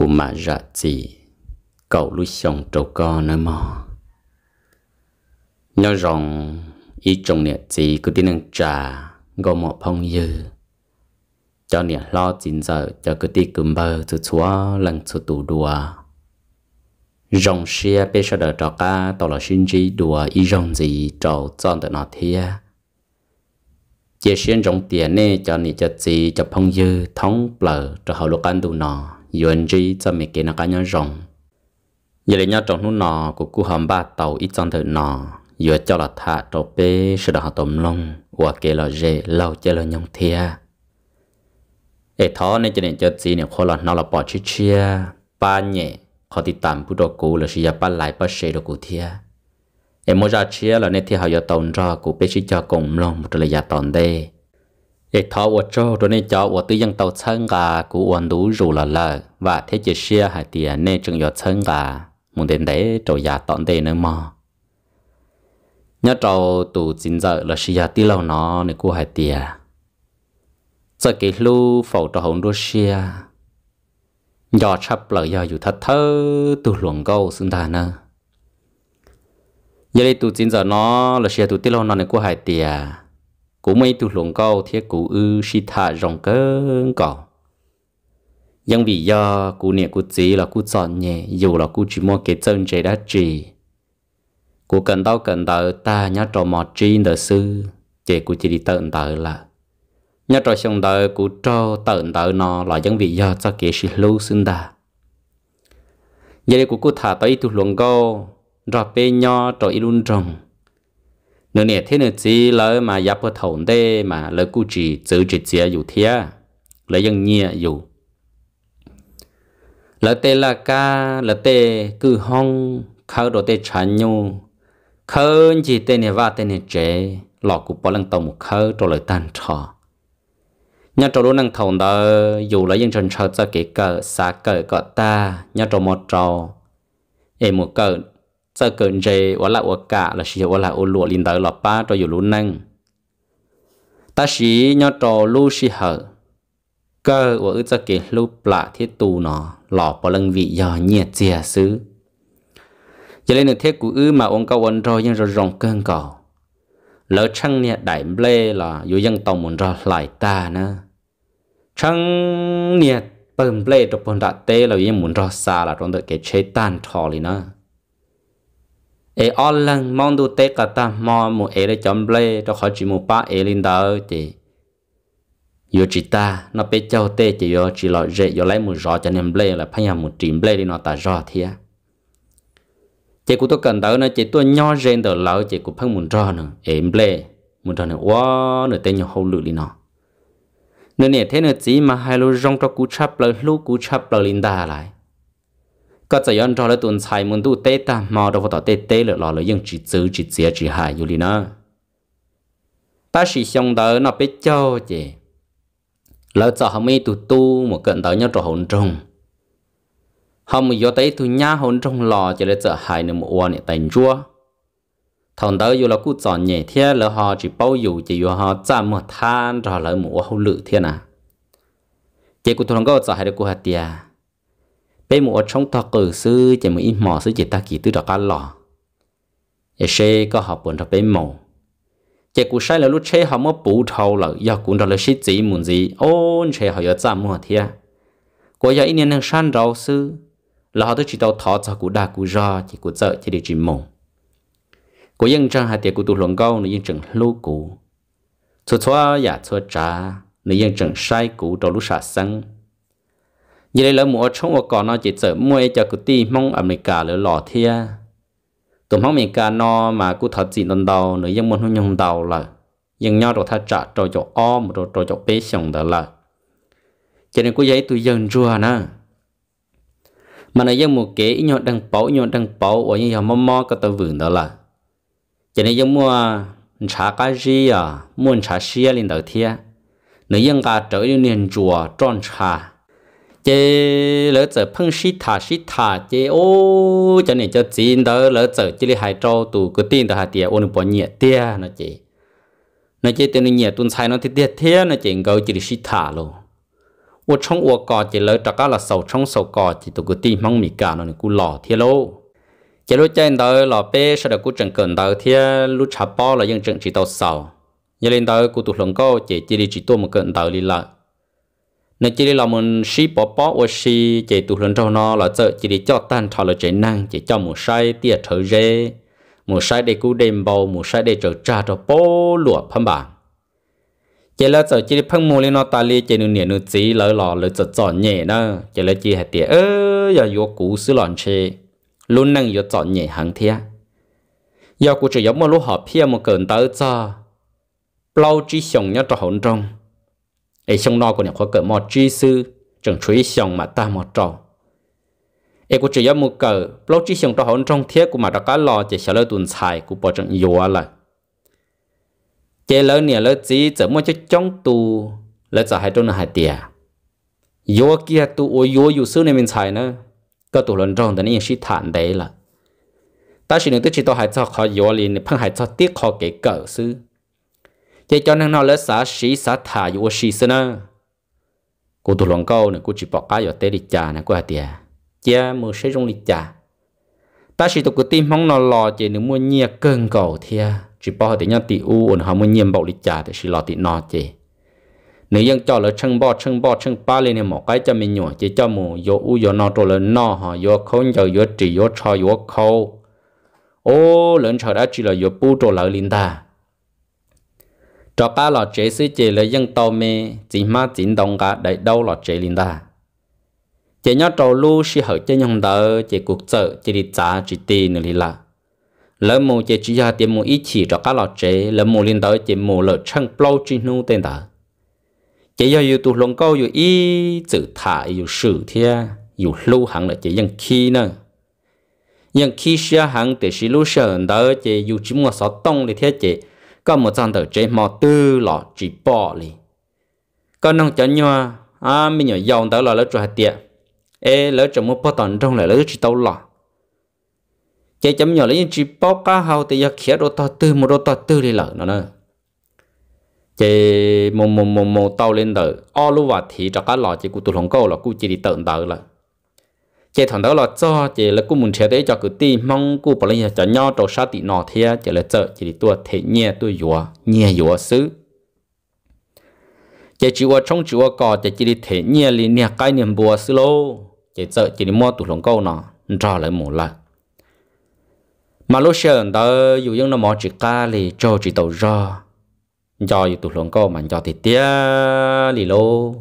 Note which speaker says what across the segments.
Speaker 1: của mà ra chỉ cậu lúc xong trâu co nơi mò nhớ rằng ý trong nè chỉ cứ tin năng trà gò mọ phong dư cho nè lo chín giờ cho cứ tí cầm bờ từ chúa lần từ tù đùa rong xia bây giờ đờ trọ ca tàu là xin gì đùa ý rong gì trầu tròn tờ nọ thia chia xuyên rong tiền nè cho nè cho gì cho phong dư thống bờ cho hậu lục ăn đủ nọ yuan ji cho mẹ kia nó cá nhau rồng giờ lấy nhau trồng nó nọ của cô hầm ba tàu ít trong thời nọ vừa cho là thả trâu bê sự đó tôm lông và kia là rễ lâu chơi là nhông thia ê thó nên cho nên cho gì nè khó là nó là bỏ chi chia ba nhẹ khó thì tạm bút đồ cũ là sự ba lại ba sệ đồ cũ thia em mua ra chia là nên thì họ giờ tồn ra của bê sĩ cho cùng lông một lời giả tồn đây để thọ ở chỗ rồi nên cho ở tư dân tàu chân gà của ổn đủ rủ là lờ và thế chỉ xe hai tiền nên trường yếu chân gà muốn đến đấy trâu già tọn đề nữa mà nhớ trâu tụ chính giờ là xe tí lâu nó nên của hai tiền giờ cái lưu phẩu trâu hồng đua xe giờ chấp lời giờ dù thật thơ tụ luồng câu xứng ta nữa giờ đây tụ chính giờ nó là xe tụ tí lâu nó nên của hai tiền cú mấy tu luồng câu thiết cú ư si thà rong cơ cỏ nhưng vì do cú nè cú chỉ là cú chọn nhẹ dù là cú chỉ mua cái chân trời đã chỉ cú cần tao cần tao ta nhớ trò mọt chi đời sư chế cú chỉ đi tận tao là nhớ trò xong tao cú trò tận tao nó là nhưng vì do cho cái sự lưu sinh đà giờ đây cú cú thả tới tu luồng câu rồi pe nho rồi ilun rồng nữa nè thế nữa chỉ lấy mà giáp vào thầu đê mà lấy cú chỉ giữ chỉ chia dù thế lấy dân nhẹ dù lấy tê là ca lấy tê cứ hong khâu đồ tê chán nhu khâu chỉ tê nè va tê nè chế lọ cú bao lần tàu một khâu đồ lời tan trò nhà trò luôn năng thầu đó dù lấy dân trần sợ cho kể cờ xa cờ cọ ta nhà trò một trò em một cờ sơ cận dê và là ua cả là xì và là ô lụa linh tử lọp ba cho dù lũ năng ta xì nhớ trò lũ xì hở cơ và ư cho kể lũ plạ thiết tù nó lọp bỏ lưng vị dò nhiệt dìa xứ giờ lên được thế của ư mà ông cao ôn rồi nhưng rồi rồng cơn cỏ lỡ chăng nè đại lê là dù dân tông muốn ra lại ta nữa chăng nè bơm lê trong bọn đã tê là dù muốn ra xa là trong tự cái chế tàn thò lên nữa เอออนลังมองดูเตกตามอมูเอได้จอมเล่เราขอจิมูป้าเอลินเดอร์จีอยู่จิตาเนาะไปเจ้าเตจีโยจีหล่อเจอยู่ไล่มูรอจะเนมเล่ละพยายามมูจีมเล่ดีนอตารอเทียเจกูตัวกันเดอร์นะเจตัวย่อเจนเดอร์เราเจกูเพิ่งมูรอเนาะเอ็มเล่มูรอเนาะว้าเนาะเตยหูหลุดลีเนาะเนื้อเนี่ยเทเนื้อจีมาให้รู้รองตัวกูชับเลยลูกกูชับเลยลินดาอะไรก็จะย้อนรอแล้วตุนชายมันดูเตะตามอดอกตอเตะเตะเลยรอเลยยังจีซื้อจีเสียจีหายอยู่ลีนะป้าสีชงเดอร์นอไปเจ้าเจแล้วจะเขาไม่ตุตู้หมดเกินเดอร์ย้อนรอหงจงเขาไม่ยอเตะตุน้าหงจงรอจะเลยจะหายในหมู่อ้วนเนี่ยแต่งจัวทองเดอร์อยู่แล้วกูจอนเนี่ยเที่ยแล้วเขาจีเป้าอยู่จีอยู่เขาจ้าหมดท่านรอเลยหมู่อ้วนเขาลือเที่ยนะเจกูทองก็จะหายได้กูหัดเตีย bé một trong thọ cử sư chỉ mới ít mỏ sư chỉ ta kỳ tư đó cá lò giờ xe có học buồn đó bé mồ chỉ cú sai là lúc xe họ mới bù thầu là do cũng đó là sĩ gì muốn gì ôn xe họ giờ giảm mua thia có giờ ít 年能山饶 sư là họ tôi chỉ đâu thọ cho cú đa cú ra chỉ cú sợ chỉ để chỉ mồ có yên trang hai tiệc cú tu luận câu nó yên trường lú cú chúa chúa giả dạ chúa trả nó yên trường sai cú đầu lúc sạ sáng như đây là mùa trong ở còn nó chỉ sợ mua cho cụ ti mong cả lỡ lò thia tụi mong cả nó mà cụ thật gì lần đầu nữa nhưng muốn nhung đầu là nhưng nhau rồi thà trả trò cho o một rồi trò cho bế xong đó là cho nên cô giấy tôi dân rùa nè mà nó dân một kế nhọn đăng báu nhọn đăng báu ở như mò mò cái tờ vườn đó là cho nên dân mua trả cái gì à mua trả xe lên đầu thia nữa dân cả trở đi niên chùa tròn trà chế lỡ giờ phăng xí thả xí thả chế ô cho nên cho chín đó lỡ giờ chỉ là hai trâu tụ cứ tin đó hai tiệt ôn bỏ nhẹ tia nó chế nó chế tên nhẹ tuân sai nó thì tiệt thế nó chế ngầu chỉ là xí thả luôn ô trong ô cò chế lỡ trắc là sầu trong sầu cò chỉ tụ cứ tin mong mì cả nó cứ lò thế lô chế lúc trên đó lò bê sau đó cứ chẳng cần đó thế lúc chả bỏ là dân chẳng chỉ tàu sầu giờ lên đó cứ tụ lòng chế chỉ là chỉ tụ một cần đó đi lại nên chỉ là mình xí bỏ bỏ và xí chỉ tụ lần trong nó là sợ chỉ để cho tan thọ là chạy năng chỉ cho một sai tiệt thở dê một sai để cứu đêm bầu một sai để trở trả cho bố lụa phân bảng chỉ là sợ chỉ phân mồ lên nó ta li chỉ nửa nửa chỉ lỡ lò lỡ sợ chọn nhẹ đó chỉ là chỉ hạt tiệt ơ giờ vô cũ xứ lòn chê luôn năng vô chọn nhẹ hàng thia giờ cũng chỉ giống một lúc họ phe một cơn tới cho bao chỉ sống nhất cho hỗn trong ấy trong nó còn nhà khó cỡ mò chi sư chẳng chuối xong mà ta mò trò ấy cũng chỉ một cỡ lâu chi xong cho hồn trong thiết của mà đã cá lò chỉ sợ lỡ tuần xài của bỏ chẳng yếu là chế lỡ nè lỡ gì giờ mua cho trong tù lỡ giờ hai trôn hai tiền yếu kia tu ô yếu yếu sư này mình xài nữa cơ tù lần trong thì nó chỉ thản đấy là ta chỉ nên tự chỉ tao hai cho khó yếu liền phăng hai cho tiếc khó cái cỡ sư thế cho nên nó lỡ xả sĩ xả thả vô sĩ xưa nữa cô tụi lòng câu này cô chỉ bỏ cá vào tê đi trà này cô hả tiệt chia mưa sấy rong đi trà. ta chỉ tụi cái tim mong nó lò chỉ nếu mua nhia cơn cầu thia chỉ bỏ để nhau tị u ổn họ mua nhiem bọc đi chà thì chỉ lò tị nọ chỉ nếu dân cho lỡ chân bò chân bò chân ba lên thì một cái cho mình nhổ chỉ cho mù vô u vô nọ rồi lỡ nọ họ vô khôn giờ vô trì vô cho vô khâu ô lợn chờ đã chỉ là vô bu rồi lỡ linh ta cho ba lọ chế sư chế là dân tàu mê chỉ mà chính đồng cả đại đâu lọ chế linh ta chế nhau trâu lưu si hở chế nhông đỡ chế cuộc trợ chế đi trả chỉ tì nữa thì là lỡ mù chế chỉ ra tiền mù ý chỉ cho các lọ chế lỡ mù linh đỡ chế mù lợi chân plau chỉ nu tên ta chế do yêu tu lồng câu yêu ý chữ thả yêu sử thia yêu lưu hẳn là chế dân khi nữa nhưng khi xia hẳn để xí lu sợ đỡ chế yêu chỉ mua sáu tông để thế chế có một trong tờ chế mò tư lọ chỉ bỏ li có nông chả nhòa à mình nhỏ dòng tớ là lỡ cho hạt tiệt ê lỡ cho một bó tòn trong lại lỡ chỉ tàu lọ chế chấm nhỏ lấy chỉ bỏ cá hao thì giặc khía đồ to tư một đồ to tư đi lỡ nó nữa chế mồm mồm mồm mồm tàu lên tờ o lu và thì cho cá lọ chỉ cụ tụi lòng câu là cụ chỉ đi tận tờ là chế thằng đó là cho chế là cũng muốn chế đấy cho cứ ti mong cũng bỏ lên cho nhau trâu sát tị nọ thế chế là chợ chỉ tua thế nhẹ tua yếu nhẹ yếu xứ chế chỉ qua trong chỉ qua cò chế chỉ thế nhẹ li nhẹ cái niệm bùa xứ lô chế chợ chỉ mua tủ lồng câu nọ cho lại một lần mà lúc sớm đó dù những nó mò chỉ ca li cho chỉ tàu ra cho dù tủ lồng câu mà cho thì tiếc li lô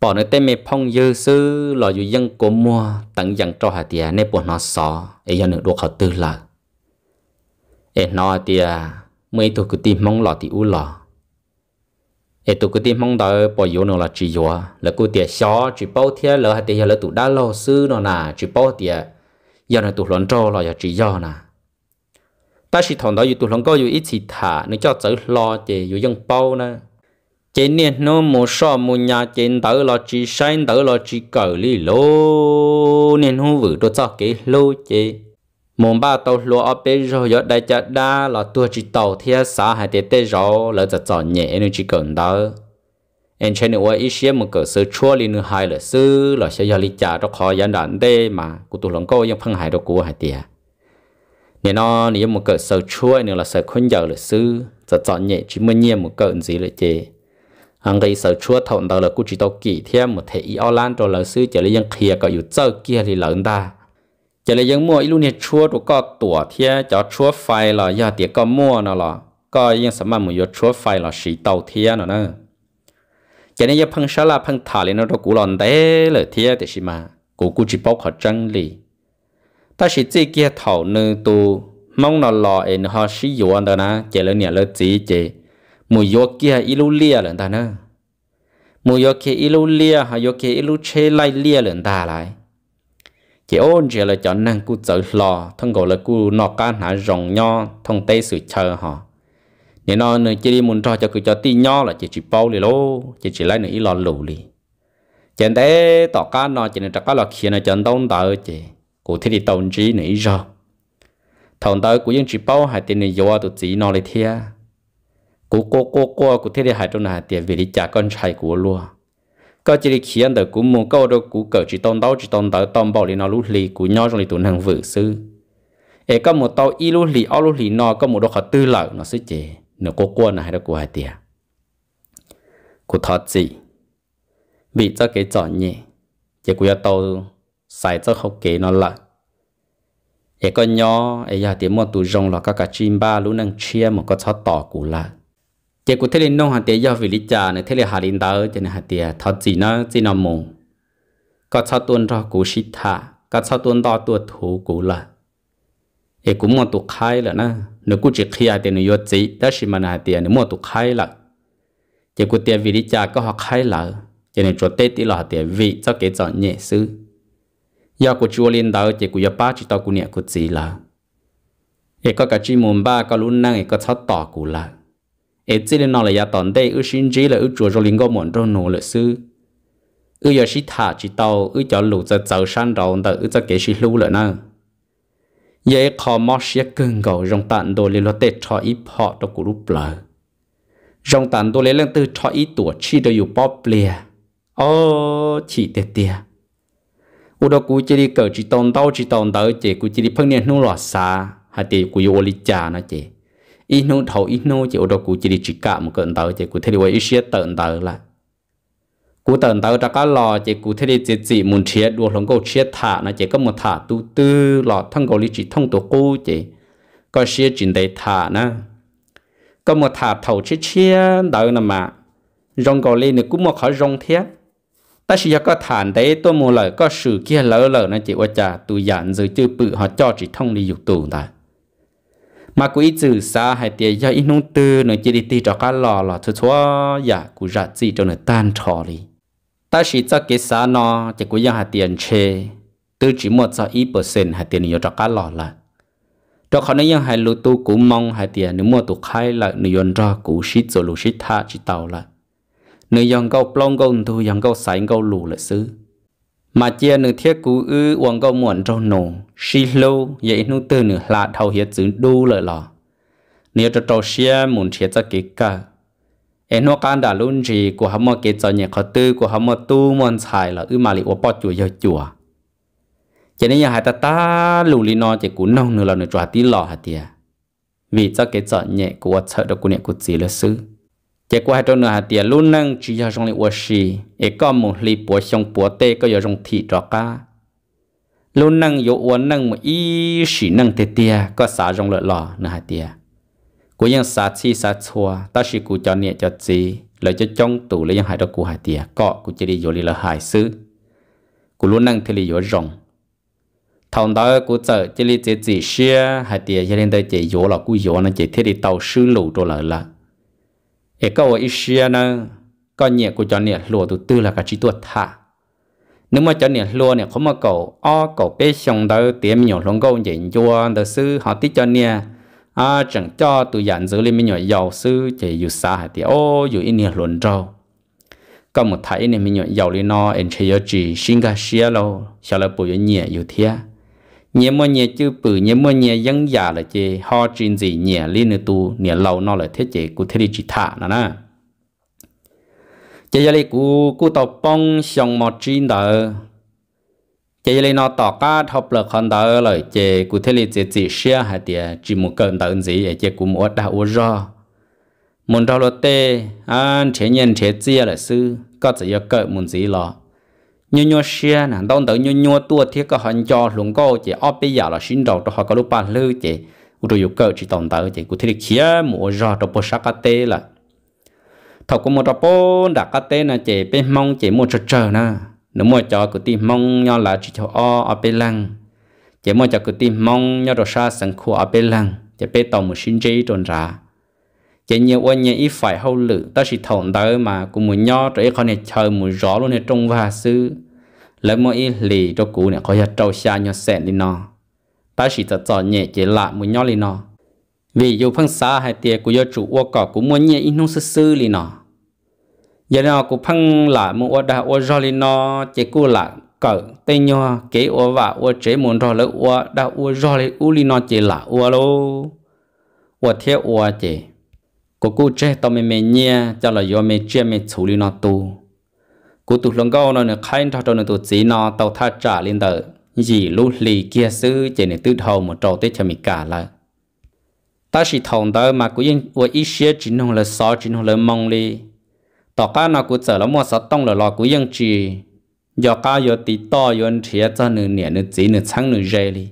Speaker 1: bỏ nơi tên mẹ phong dư sư lò dù dân của mua tặng dặn cho hà tìa nè bọn nó xó ấy dân được đuộc họ tư là ấy nó tìa mấy tôi cứ tìm mong lò thì u lò ấy tôi cứ tìm mong đợi bỏ yếu nữa là chỉ yếu là cô tìa xó chỉ bao thia lỡ hà tìa lỡ tụ đá lô sư nó nà chỉ bao tìa dân này tụ lón trâu lò giờ chỉ do nà ta chỉ thằng đó dù tụ lón có dù ít chỉ thả nó cho tới lo thì dù dân bao nè chế niệm nó mù sọ mù nhà chế tử là chỉ sáng tử là chỉ cờ li lô nên hú vử đồ cho cái lô chế mù ba tàu lúa ở bên rồi giờ đại chợ đa là tua chỉ tàu theo xã hay tê tê rồi là chợ chọn nhẹ nên chỉ cần đó anh trên nữa ít xíu một cỡ sơ chua lì nữa hai là sư là sẽ giờ lì chả đó khó giản đạn đê mà cụ tụ lòng câu ยัง phân hại đó cụ hại tiệt nên nó nếu một cỡ sơ chua nữa là sẽ khôn giờ là sư chợ chọn nhẹ chỉ mới nhẹ một cỡ gì là chế anh gây sợ chua thọn đó là cú chỉ tao kỹ thêm một thể ý online rồi là sư chỉ là dân kia có yếu chơi kia thì lớn ta chỉ là dân mua ít luôn nhé chua rồi có tổ thế cho chua phai là giờ thì có mua nó là có những sắm mà một yếu chua phai là sĩ tàu thế nó nữa chỉ là dân phăng là phăng thả lên nó rồi cú lòn đấy lời thế thì xí mà cú cú chỉ bóc họ trăng lì ta chỉ chỉ kia thầu nư đồ mong nó lò nó họ sử dụng đó na chỉ là nè là chỉ chỉ mù yo kia ilu lia lần ta nữa mù yo kia ilu lia hay yo kia ilu che lai lia lần ta lại chỉ ôn chỉ là cho năng cú chở lò thằng gọi là cú nọ cá hả rồng nho thằng tây sự chờ họ nên nó nơi chỉ đi muốn cho cho cứ cho ti nho là chỉ chỉ bao lì lô chỉ chỉ lấy nữa ít lò lù lì chẳng thế tỏ cá nó chỉ là trắc cá là khi nó chẳng đông tờ chỉ cụ thế đi tồn trí nữa rồi thằng tớ chỉ bao hay tiền này vô tụ chỉ nó lại thiệt cố cố cố cố cố thế đi hải trong này tiền về đi trả con trai của luôn có chỉ đi khiến được cũng muốn câu đâu cũng cỡ chỉ tông đau chỉ tông tới tông bảo lên nó lú lì cũng nhau trong lì tụi nàng vự sư ê có một tàu y lú lì ao lú lì nó có một đôi khó tư lợi nó sẽ chế nó cố cố này đó của hải tiền của thọ gì bị cho cái chọn nhẹ chỉ của tàu xài cho học kế nó lại ê con nhỏ ê giờ tiếng mua tụ rong là các cái chim ba lú nàng chia một cái chó tỏ cũ lại chỉ có thế là nông hàng tiền do vì lý trả này thế là hà linh đỡ cho nên hàng tiền thọ chỉ nó chỉ nó mù có sao tuân ra cú sĩ thả có sao tuân đo tuột thủ cú là thì cũng muốn tu khai là na nếu cũng chỉ khi ai tiền nó yết chỉ đó là mà hàng tiền nếu muốn tu khai là chỉ có tiền vì lý trả có học khai là cho nên chỗ tế thì là tiền vị cho cái chọn nhẹ sư do của chúa linh đỡ chỉ của ba chỉ tao của nhẹ của chỉ là thì có cả chi mồm ba có luôn năng thì có sao tỏ của là ế chỉ là nói là ya tòn đây ước xin chỉ là ước chùa rồi linh có muốn đâu nổ lợi sư ước giờ sĩ thà chỉ tàu ước cho lũ giờ giàu san đầu đỡ ư cho kế sĩ lũ lợi nè ye khó mò sĩ cưng gầu rong tàn đồ lên lo tết cho ít họ đâu cũng lúc lỡ rong tàn đồ lên lên từ cho ít tuổi chỉ đâu yêu bóp lìa ô chỉ tê tê u đó cú chỉ đi cờ chỉ tòn tàu chỉ tòn đỡ chỉ cú chỉ đi phân niên nô lọt xa hay thì cú yêu lý cha nó chỉ ít nô thầu ít nô chỉ ở đâu cũng chỉ đi chỉ cả một cái tờ chỉ cụ thấy đi quay ít xe tờ tờ là cụ tờ tờ ra cá lò chỉ cụ thấy đi chỉ chỉ muốn chia đua lòng câu chia thả nó chỉ có một thả tu tư lò thằng câu lý chỉ thông tổ cụ chỉ có xe chỉ đầy thả nó có một thả thầu chia chia tờ nè mà rong câu lý này cũng một khỏi rong thiết ta chỉ có thản đấy tôi mua lời có sự kia lỡ lỡ nó chỉ qua trà tu giản rồi chưa bự họ cho chỉ thông đi dục tù ta mà cứ ít chữ xa hay tiền do ít nông tư nó chỉ đi tìm cho cá lò lò thua thua ya dạ, cứ ra gì cho nó tan trò đi ta chỉ cho cái xa nó chỉ cứ yang hay tiền chê tư chỉ một cho ít percent hay tiền nhiều cho cá lò là cho khi nên yang hay lô tu cũng mong hay tiền nếu mua tu khai là nếu yon ra cũng shit cho lô shit tha chỉ tàu là nếu yang câu plong câu tu yang câu sải câu lù là xứ mà chia nửa thiết cú ư uống câu muộn trong nổ xì lô vậy nụ từ nửa là thầu hiệt giữ đu lợi lò nếu cho trâu xia muốn chia cho kỹ cả em nó can đã luôn gì của hắn mà kế cho nhẹ khó tư của hắn mà tu muốn xài là ư mà lì bỏ chùa giờ chùa cho nên nhà hai ta ta lù lì nó chỉ cú nông nửa là nửa trò tí lò hả tiề vì cho kế cho nhẹ của sợ được của nhẹ của gì là sư 结果还到那点路呢，只要用力我是，一个木里波上波带个要用提着噶。路呢有我呢木一时呢点点个啥用了啦那点，古样啥气啥错，但是古叫你叫知，来就中途了样还到古还点，个古这里有里了害事，古路呢这里有用。thông đó của tờ chỉ li chỉ chỉ xe hay tiền cho nên tới chỉ vô là của vô nó chỉ thế đi tàu sư lù đồ lợi là ở câu ở Asia nó có nhẹ của cho nhẹ lùa tụt tư là cả chỉ tuột thả nếu mà cho nhẹ lùa nhẹ không mà cậu o cậu bé xong đó tiệm nhỏ lông câu nhện chua đó sư họ tí cho nhẹ à chẳng cho tụi dặn giữ mình nhỏ giàu sư chỉ dù xa thì ô dù in nhẹ luận trâu có một thấy này mình nhỏ giàu lên nó anh chơi chỉ sinh ra xia lâu sau là bùi nhẹ dù thiệt nhé mua nhé chứ bự nhé mua nhé dân già là chê họ chuyện gì nhé liên nữa tu nhé lâu nó là thế chế của thể đi chỉ thả nó na chế giờ này cụ cú tàu bông xong một chuyện đó chế giờ này nó tỏ cá thọc là con đó là chế cụ thể này chế chỉ xe hay tiề chỉ một cơn đó gì chế cụ mua đã uống rồi muốn đào là tê anh chế nhân chế chia là sư có chỉ có cỡ muốn gì lo nhiều nhiều xe nè đông tới nhiều nhiều tua thiết có hận cho luồng cô chỉ ở bây giờ là sinh đầu cho họ có lúc bàn lư chỉ u rồi cơ chỉ tồn tới chỉ cụ thể kia mùa gió cho bộ sắc tê là thầu có một đó bộ đặt cá tê là chỉ bên mong chỉ mua chờ chờ nè nếu mua cho cụ tìm mong nhau là chỉ cho ở ở bên lăng chỉ mua cho cụ tìm mong nhau đồ sa sẵn khu ở bên lăng chỉ bên tàu một sinh chế tròn ra chỉ nhiều anh nhỉ ít phải hậu lự ta chỉ thổn tới mà cũng muốn nho rồi con này chờ muốn rõ luôn này trong và sư lấy mỗi ít lì cho cụ này có giờ trâu xa nhau sẹn đi nó ta chỉ tự chọn nhẹ chỉ lạ muốn nho đi nó vì dù phăng xa hay tiề của do chủ qua cỏ cũng muốn nhẹ ít nông sư sư đi nó giờ nào cũng phăng lạ muốn ô đa ô rõ đi nó chỉ cố lạ cỡ tây nhau kế ô vả ô chế muốn rõ lấy ô đa ô rõ lấy u đi nó chỉ lạ ô lô ô theo ô chế cô cô chơi tao mẹ mẹ nhia cho là do mẹ che mẹ xử lý nó tu cô tụt lông gâu nó nữa khai cho nó tụt chỉ nó tao tha trả lên tờ gì lúc lì kia sư chỉ nên tự thầu một trâu tết cho mình cả là ta chỉ thòng tớ mà cũng yên ở ít xe chỉ nông là sao chỉ nông là mong li tao cá nó cũng chờ lắm mà sáu tông là lo cũng yên chỉ giờ cá giờ tí to yên thiệt cho nửa nẻ nửa chỉ nửa trắng nửa dây li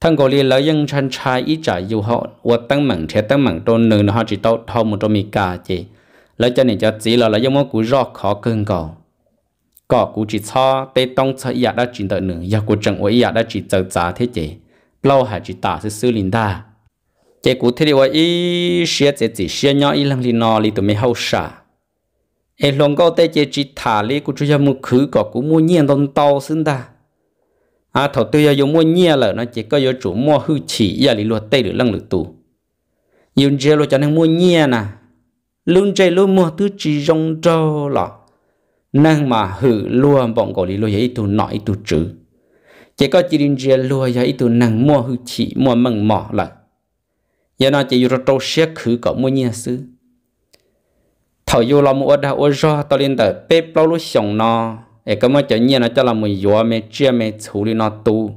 Speaker 1: thằng gọi là lợi dân chân trai ít trả dù họ và tăng mảng thế tăng mảng tôn nương nó họ chỉ tao thâu một trong mì cà chỉ lấy cho nên cho chỉ là lấy dân mong cú rõ khó cưng cầu có cú chỉ cho tê tông cho ít đã chỉ đợi nương giờ cú chẳng ôi ít đã chỉ chờ giá thế chỉ lâu hải chỉ tả sự xử linh đa chỉ cú thế thì vậy ít xia chỉ chỉ xia nhỏ ít lăng linh nó li tụi mày hậu xả ai lòng câu tê chỉ chỉ thả li cú cho mua khứ có cú mua nhiên đông tàu xứng đa à thầu tư dùng mua nhia là nó chỉ có yêu chủ mua hư chỉ giờ lý luật tây được lăng lực tù yêu chơi lo cho nên mua nhia nè luôn chơi luôn mua thứ chỉ rong trâu lọ năng mà hư luôn bọn gọi lý luật vậy tụ nói tụ chữ chỉ có chỉ điên chơi luôn vậy tụ năng mua hư chỉ mua mừng mỏ là giờ nó chỉ dùng trâu xét khử cậu mua nhia xứ thầu yêu lo mua đào ô do tao lên tờ bếp lâu lúc xong nó ấy có mà chẳng nhiên nó cho là mình yếu mẹ chia mẹ chú đi nó tu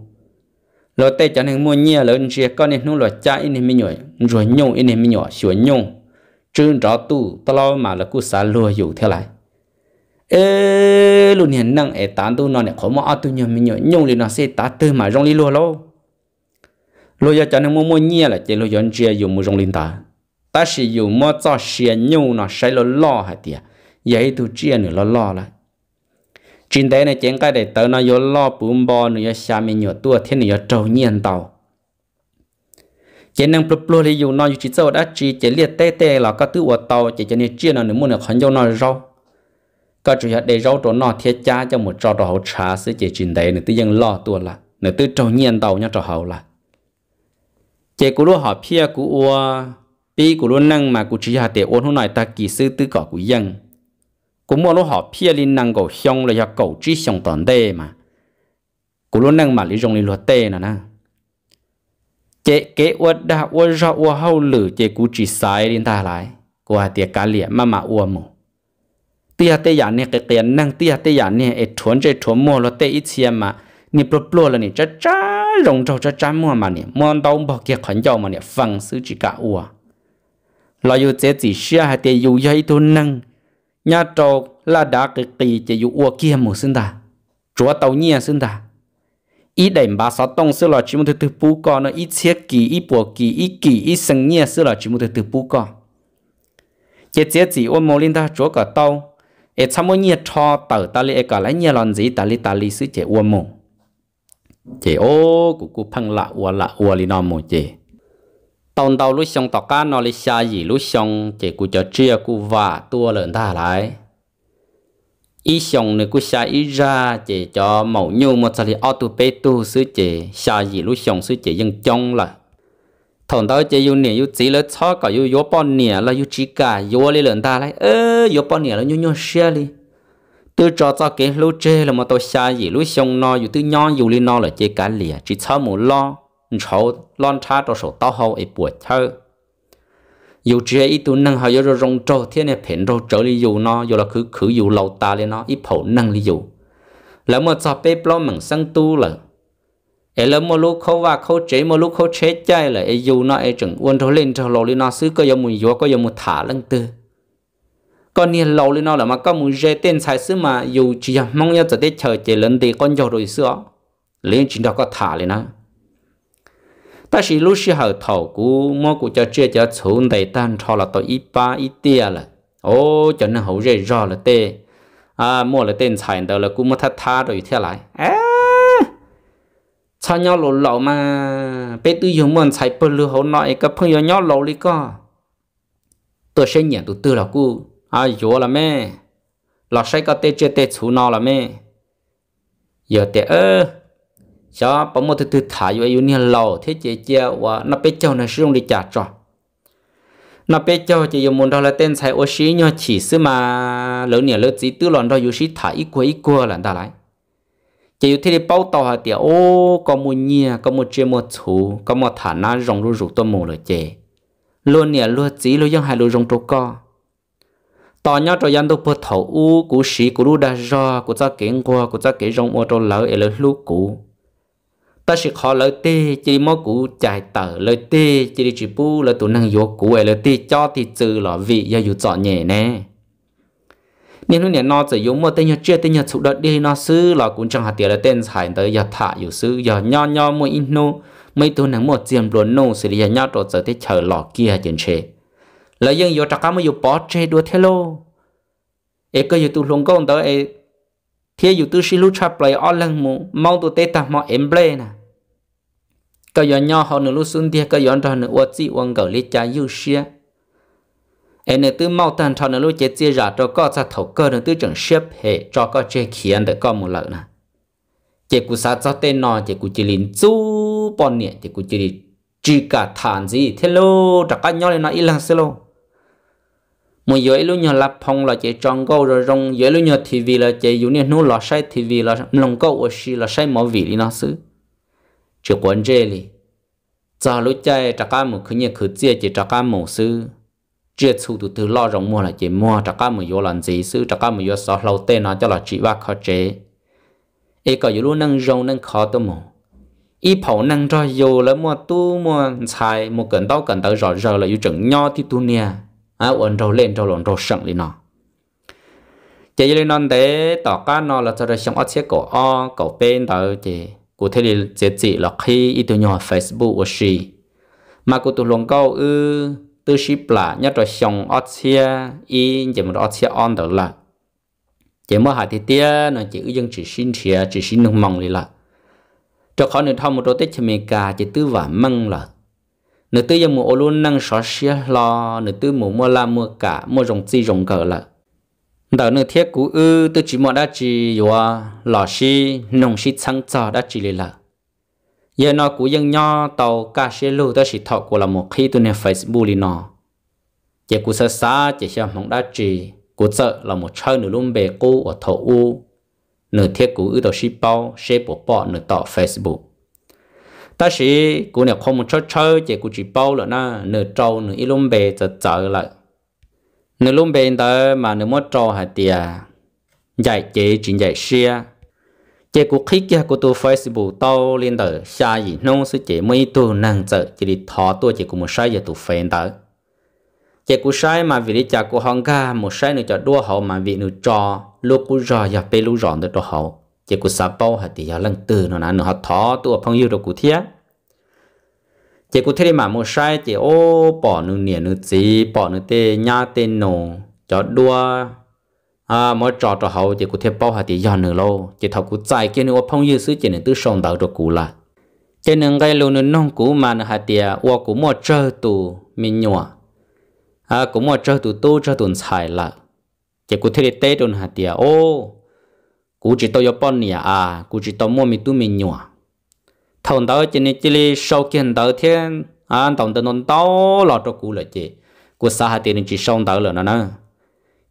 Speaker 1: lo tê chẳng hình mua nhia lớn chia con nên nó lo cha in hình mình nhồi rồi nhung in hình mình nhồi xuống nhung chứ rõ tu tao lo mà là cứ xả lùa dụ thế lại ê luôn hiện năng ấy tán tu nó này khó mà tu nhờ mình nhồi nhung thì nó sẽ tá tư mà rong lì lùa lâu lùa giờ chẳng hình mua mua nhia là chỉ lùa dẫn chia dùng mua rong lì ta ta sử dụng mua cho xe nhung nó sẽ lo lo hết tiệt vậy tu chia nữa lo lo lại chính thế này chén cái để tớ nó yếu lo bùm bò nữa xa mình nhựa tua thiên nữa trâu nhiên tàu Chế năng plô plô thì dùng nó chỉ sâu đã chỉ chế liệt tê tê là các thứ của tàu chỉ chén này chia nó nữa muốn được hẳn dâu nó rau các chủ nhà để rau cho nó thiết cha cho một trò đồ hậu trà sẽ chỉ trên đấy nữa tự nhiên lo tua là nữa tự trâu nhiên tàu nhá trò hậu là chế cú lúa họ pia cú ua pi cú lúa năng mà cú chủ nhà để ôn hôm nay ta kỹ sư tư cỏ cú dân cũng mua nó họ phía linh năng cầu xong là do cầu trí xong toàn tê mà cũng luôn năng mà lý rong linh luật tê nè nè chế kế uất đã uất ra uất hậu lử chế cú chỉ sai linh ta lại của hà tiệt cá liệt mà mà uất mù tia tê giả nè cái tiền năng tia tê giả nè ấy chuẩn chế chuẩn mua luật tê ít xem mà nè pro pro là nè chả chá rong trâu chá chá mua mà nè mua đâu bỏ kia khẩn giàu mà nè phẳng sự chỉ cả uất lo yêu chế chỉ xia hà tiệt yêu yêu tu năng nhà trâu là đã cực kỳ chỉ dụ ua kia mù sinh ta chúa tàu nhiên sinh ta ít đệm bà sáu tông sư là chỉ một thứ thứ bù con nó ít thiết kỳ ít bùa kỳ ít kỳ ít sinh nhiên sư là chỉ một thứ thứ bù con chỉ chỉ chỉ ôm mô linh ta chúa cả tàu ấy sao mỗi nhiên cho tàu ta li cả lấy nhiên làm gì ta lại ta lại sư chỉ ôm mô chỉ ô cụ cụ phăng lạ ua lạ ua linh nó mô chỉ tông tàu lúc xong tọt cá nó lấy xa gì lúc xong chỉ cú cho chia cú vả tua lợn ta lại ý xong nữa cú xa ý ra chỉ cho mẫu nhu một sao thì auto pay tu sứ chỉ xa gì lúc xong sứ chỉ dân chong là thằng tao chỉ yêu nè yêu chỉ lỡ cho cả yêu yếu bao nè là yêu chỉ cả yếu lấy lợn ta lại ơ yếu bao nè là nhu nhu xia đi tôi cho cho cái lô chơi là mà tao xa gì lúc xong nó yêu tôi nhon yêu lên nó là chỉ cả lìa chỉ cho một lo cháu lon cha cho số tao hậu ấy buổi thơ dù chế ít tu nâng hậu rồi rong trâu thiên này phèn râu trở li dù nó dù là cứ cứ dù lâu ta lên nó ít phổ nâng li dù lỡ mà cho bê plo mừng sang tu lỡ ấy lỡ mà lúc khâu và khâu chế mà lúc khâu chế chay là ấy dù nó ấy chừng uốn thâu lên cho lâu li nó xứ có giờ mùi gió có giờ mùi thả lăng tư con nhìn lâu li nó là mà có mùi dê tên sai xứ mà dù chỉ mong nhau cho tới chờ chế lớn thì con giàu rồi xưa lên chính đó có thả lên nó ta chỉ lúc xí thầu cú mò cú cho chia cho xuống đầy tan cho là tôi ít ba ít ô cho nên hậu rễ rõ là à mua là tên xài đầu là cú mò thắt lại à sao nhau lộ mà bé tư dùng mòn xài bơ lư hậu nói cái phong nhau lộ đi co tôi sẽ nhận tụi tư à dỗ là mẹ là sẽ có tê chia tê xuống nó là cho bấm một thứ thứ thải vậy như lâu thế chế chế và nó bé châu nó sử dụng để trả trò nó bé châu chế dùng một đó là tên sai ô xí nhau chỉ sư mà lớn nè lớn chỉ tư lòn đó yêu xí thả ít quá ít quá là ta lại chế yêu thế để bao tàu hả tiệt ô có một nhà có một chế một chú có một thả na rong ru rủ tôi mù rồi chế luôn nè luôn chỉ luôn dân hai luôn rong trâu co tỏ nhau cho dân tôi bớt thầu u cú sĩ cú đu đa do cú cha kiến qua cú cha kiến rong ô trâu lỡ ở lỡ lú cú ta sẽ khó lời tê chỉ mô cũ chạy tờ lời tê chỉ đi chỉ bu lời tụ năng yếu cũ ấy lợi tê cho thì chữ lọ vị do yếu chọn nhẹ nè nên lúc này nó chỉ dùng một tên nhớ chưa tên nhớ chủ đợt đi nó sư là cũng chẳng hạt tiền là tên xài tới giờ thả yếu sư giờ nho nho mua in nô mấy tụ năng một tiền luôn nô sẽ đi giờ nho trộn giờ thế chờ lọ kia chuyện chế lời dân yếu trạc cá mới yếu bỏ chế đua thế lô ấy cơ yếu tụ luôn công tới ấy thế dù tư sĩ lúc cha play all lần mù mau tụ tê ta mò em ble nè cái yon nhau họ nửa lúc xuân thì cái yon đó nửa uất gì uống gạo lít cha yêu xia em nửa tư mau tàn thọ nửa lúc chết chia ra cho có ra thầu cơ nửa tư chẳng xếp hệ cho có chơi khiến để có một lợi nè chỉ cú sát cho tên nọ chỉ cú chỉ liền chú bọn nhẹ chỉ cú chỉ chỉ cả thản gì thế lô chắc anh nhau lên nó ít lần xí lô một dưới lúc nhỏ là phong là chỉ tròn câu rồi rong dưới lúc nhỏ thì vì là chỉ dụ như nó là sai thì vì là lòng câu ở xí là sai mọi vị đi nó xứ chỉ quấn dê li giờ lúc chơi trả cá một khứ nhẹ khứ chia chỉ trả cá một xứ chia thu từ từ lo rộng mua là chỉ mua trả cá một vô lần gì xứ trả cá một vô sợ lâu tê nó cho là chỉ ba khó chế ấy có dụ lúc nâng rong nâng khó tôi mồ ý phẩu nâng cho vô là mua tu mua xài một cần tao cần tao rõ ràng là dụ chừng nho thì tu nè à ổn rồi lên rồi lộn rồi sẵn lên nó chỉ lên non thế tỏ cá nó là cho nó sống ở chiếc cổ o cổ bên đó chỉ cụ thể là chỉ chỉ là khi ít tuổi nhỏ Facebook ở xí mà cụ tụ lòng câu ư tư sĩ plà nhất là sống ở chiếc in chỉ một ở chiếc on đó là chỉ mới hai thì tia nó chỉ dân chỉ xin chia chỉ xin nông mong đi là cho khỏi nữa thông một đôi tết cho mình cả chỉ tư và măng là nửa tư giờ mua ô luôn năng xóa xia lo nửa tư mua mua la mua cả mua rồng chi rồng cờ là đỡ nửa thiết cú ư tư chỉ mua đã chỉ yo lò xi nồng xi sáng trò đã chỉ là giờ nó cú dân nho tàu cá xe lù ta chỉ thọ của là một khi tôi nè facebook đi nó giờ cú sợ xa chỉ xem mong đã chỉ cú sợ là một chơi nửa luôn bề cô ở thọ u nửa thiết cú ư tàu xi bao xe bỏ bỏ nửa tàu facebook ta sĩ cụ này không một chơi chơi chỉ cụ chỉ bao là na nửa trâu nửa ít lông bè chợ chợ lại nửa lông bè đó mà nửa mất trâu hạt tiề dạy chế chuyện dạy xia chỉ cụ khi kia cụ tu facebook tao lên đó xa gì nông sự chỉ mấy tu năng chợ chỉ đi thọ tu chỉ cụ một sai giờ tu phèn đó chỉ cụ sai mà vì đi chả cụ hong ga một sai nửa chợ đua hậu mà vì nửa trò lúc cụ rò giờ bê lúc ròn được đua hậu chỉ cụ sa bao hạt tiề lăng từ nó nà nửa thọ tu ở phong yêu đồ cụ thiếc chỉ có thế mà một sai chỉ ô bỏ nửa nẻ nửa gì bỏ nửa tê nhá tê nổ cho đua à mỗi trò trò hậu chỉ có thể bảo hạt thì giòn nửa lâu chỉ thọc cú trái kia nữa phong như sứ chỉ nên tư sòng đầu cho cú là chỉ nên gây lâu nửa nông cú mà nửa hạt thì ô cú mua chơi tù minh nhọ à cú mua chơi tù tu chơi tù xài là chỉ có thể tê đồn hạt thì ô cú chỉ tao yêu bọn nè à cú chỉ tao mua mình tu minh nhọ thằng đó chỉ nên chỉ li sau khi thằng đó thiên à thằng đó nó đau lo cho cô lại chứ cô sao hai tiền chỉ xong đó rồi nó nè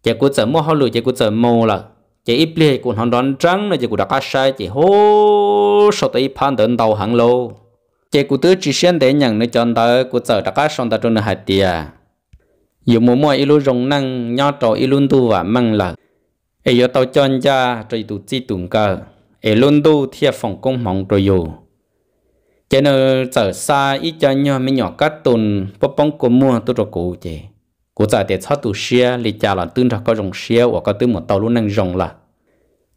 Speaker 1: chỉ cô chở mua hoa lụi chỉ cô chở mua là chỉ ít li cô thằng đó trắng là chị cú đã cá sai chị hô sau tới phan đến đầu hàng lô chỉ cô tứ chỉ xem để nhận nó cho đó cú chở đã cá xong đó cho nó hai tiền dù mua mua ilu rong năng nhau trò ilu tu và măng là ai yo tao chọn ra rồi tụ chi tụng cơ ai luôn tu thiệt phòng công mong rồi dù chế nó sợ xa ít cho nhau mấy nhỏ cắt tồn bắp bông cồn mua tôi rồi cụ chế cụ giờ để cho tụ xe lì cha là tương ra có rồng xe hoặc có tương một tàu luôn năng rồng là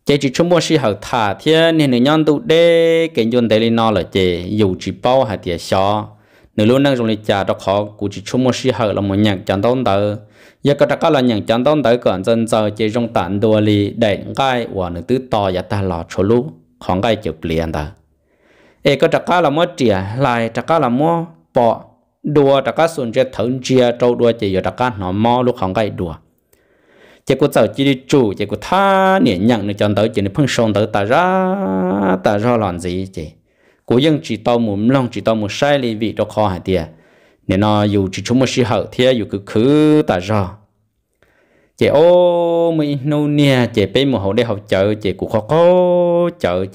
Speaker 1: chế chỉ chung mua xe hậu thả thế nên người nhau tụ đê cái nhân đấy nó là chế dù chỉ bao hạt tiền xó nếu luôn năng rồng lì cha đó khó cụ chỉ chung mua xe hậu là một nhạc chẳng tốn tờ giờ có đặc là nhạc chẳng tốn tờ còn dân giờ chế dùng tản đồ lì để ngay hoặc nữ tứ to và ta lọt số lũ không ngay chụp liền tờ e có trắc cá là mua trìa à? lại trắc cá là mua bọ đùa trắc cá sùn chia thấu chia trâu đùa chỉ giờ trắc cá nó mò lúc không cái đùa chỉ có giờ chỉ đi chỉ có tha nhẹ nhàng nữa chọn tới chỉ nên phun sông tới ta ra ta ra làm gì chỉ cố dân chỉ tao muốn lòng chỉ tao muốn sai lý vị đó khó hả tiệt nên nó chỉ chúng một sự hậu thế cứ cứ ta ra chị ô mình nô nè chị bé một hậu để học chợ chị khó có chợ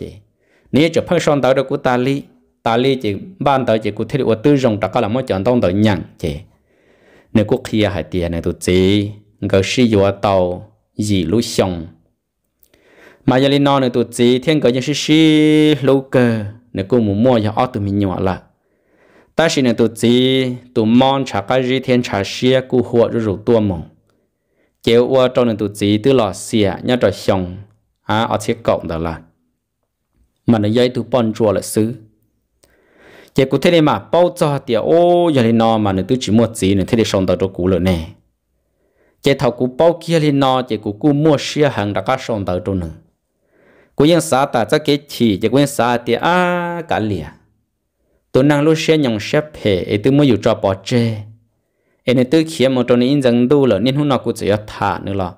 Speaker 1: nếu cho phân son tới được của ta li ta li chỉ ban tới chỉ của thế của tư rồng đặc làm mỗi chọn tông tới nhận chỉ nếu quốc kia à hải tiền này tụt chỉ người sử dụng tàu gì lũ sông mà giờ lên non này tụt chỉ thiên cờ như sử sử lũ cờ nếu cô muốn mua cho ở tụi mình nhỏ là ta xin này tụt chỉ tụi mong trả cái gì thiên trả xia cô hộ rồi rủ tua mong chéo qua trong này tụt chỉ tư lọ xia nhớ trò sông à ở thiết cộng đó là mà nó dây tu bòn chùa là xứ chỉ cụ thế này mà bao cho thì ô giờ lên nó mà nó tự chỉ mua gì nữa thế để sống tao đồ cũ rồi nè chỉ thầu cụ bao kia thì nó chỉ cụ cụ mua xe hàng đã cá sống tao đồ nữa cụ yên xã ta cho kế chỉ chỉ cụ yên xã thì à cả liền, tôi năng lúc xe nhong xe phe ấy tôi mới อยู่ cho bỏ chê ấy này tôi khiến một trong những dân đu là nên hôm nào cụ sẽ thả nữa là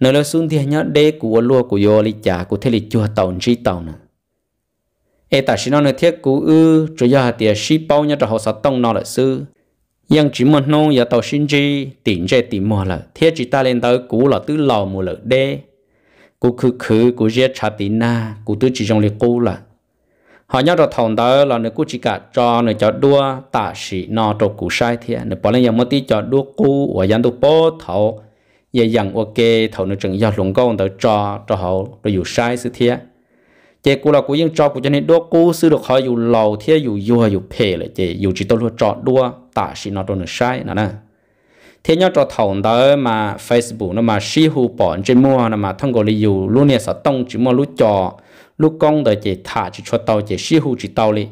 Speaker 1: nếu là xuống thì nhớ đế của lúa của yo lịch trả của thế lý chùa tàu chỉ tàu nữa ê ta xin nó thiết cú ư cho giờ thì sĩ bao nhiêu cho họ sát tông nó là sư nhưng chỉ một nô giờ tàu xin chi tiền chơi tiền mua là thiết chỉ ta lên tới cú là tứ lò mua là đê cú khứ khứ cú giết cha tiền na cú tứ chỉ trong lịch cú là họ nhau cho thòng tới là nếu cú chỉ cả cho nếu cho đua ta xin nó cho cú sai thiệt nếu bỏ lên yang mất tí cho đua cú và dân tu bố thầu giờ yang ok thầu nếu chừng giờ lùng công tới cho cho họ rồi dù sai sự thiệt chế cú là cú yên cho cú cho nên đua cú sư được hỏi dù lầu thế dù dù dù phê lại chế dù chỉ tôi luôn chọn đua tả sĩ nó tôi nó sai nè nè thế nhau cho thầu đó mà Facebook nó mà sĩ bỏ trên mua nó mà thằng gọi là dù luôn nè sợ tông chỉ mua lúc cho lúc công đời chế thả chỉ cho tàu chế sĩ chỉ tàu đi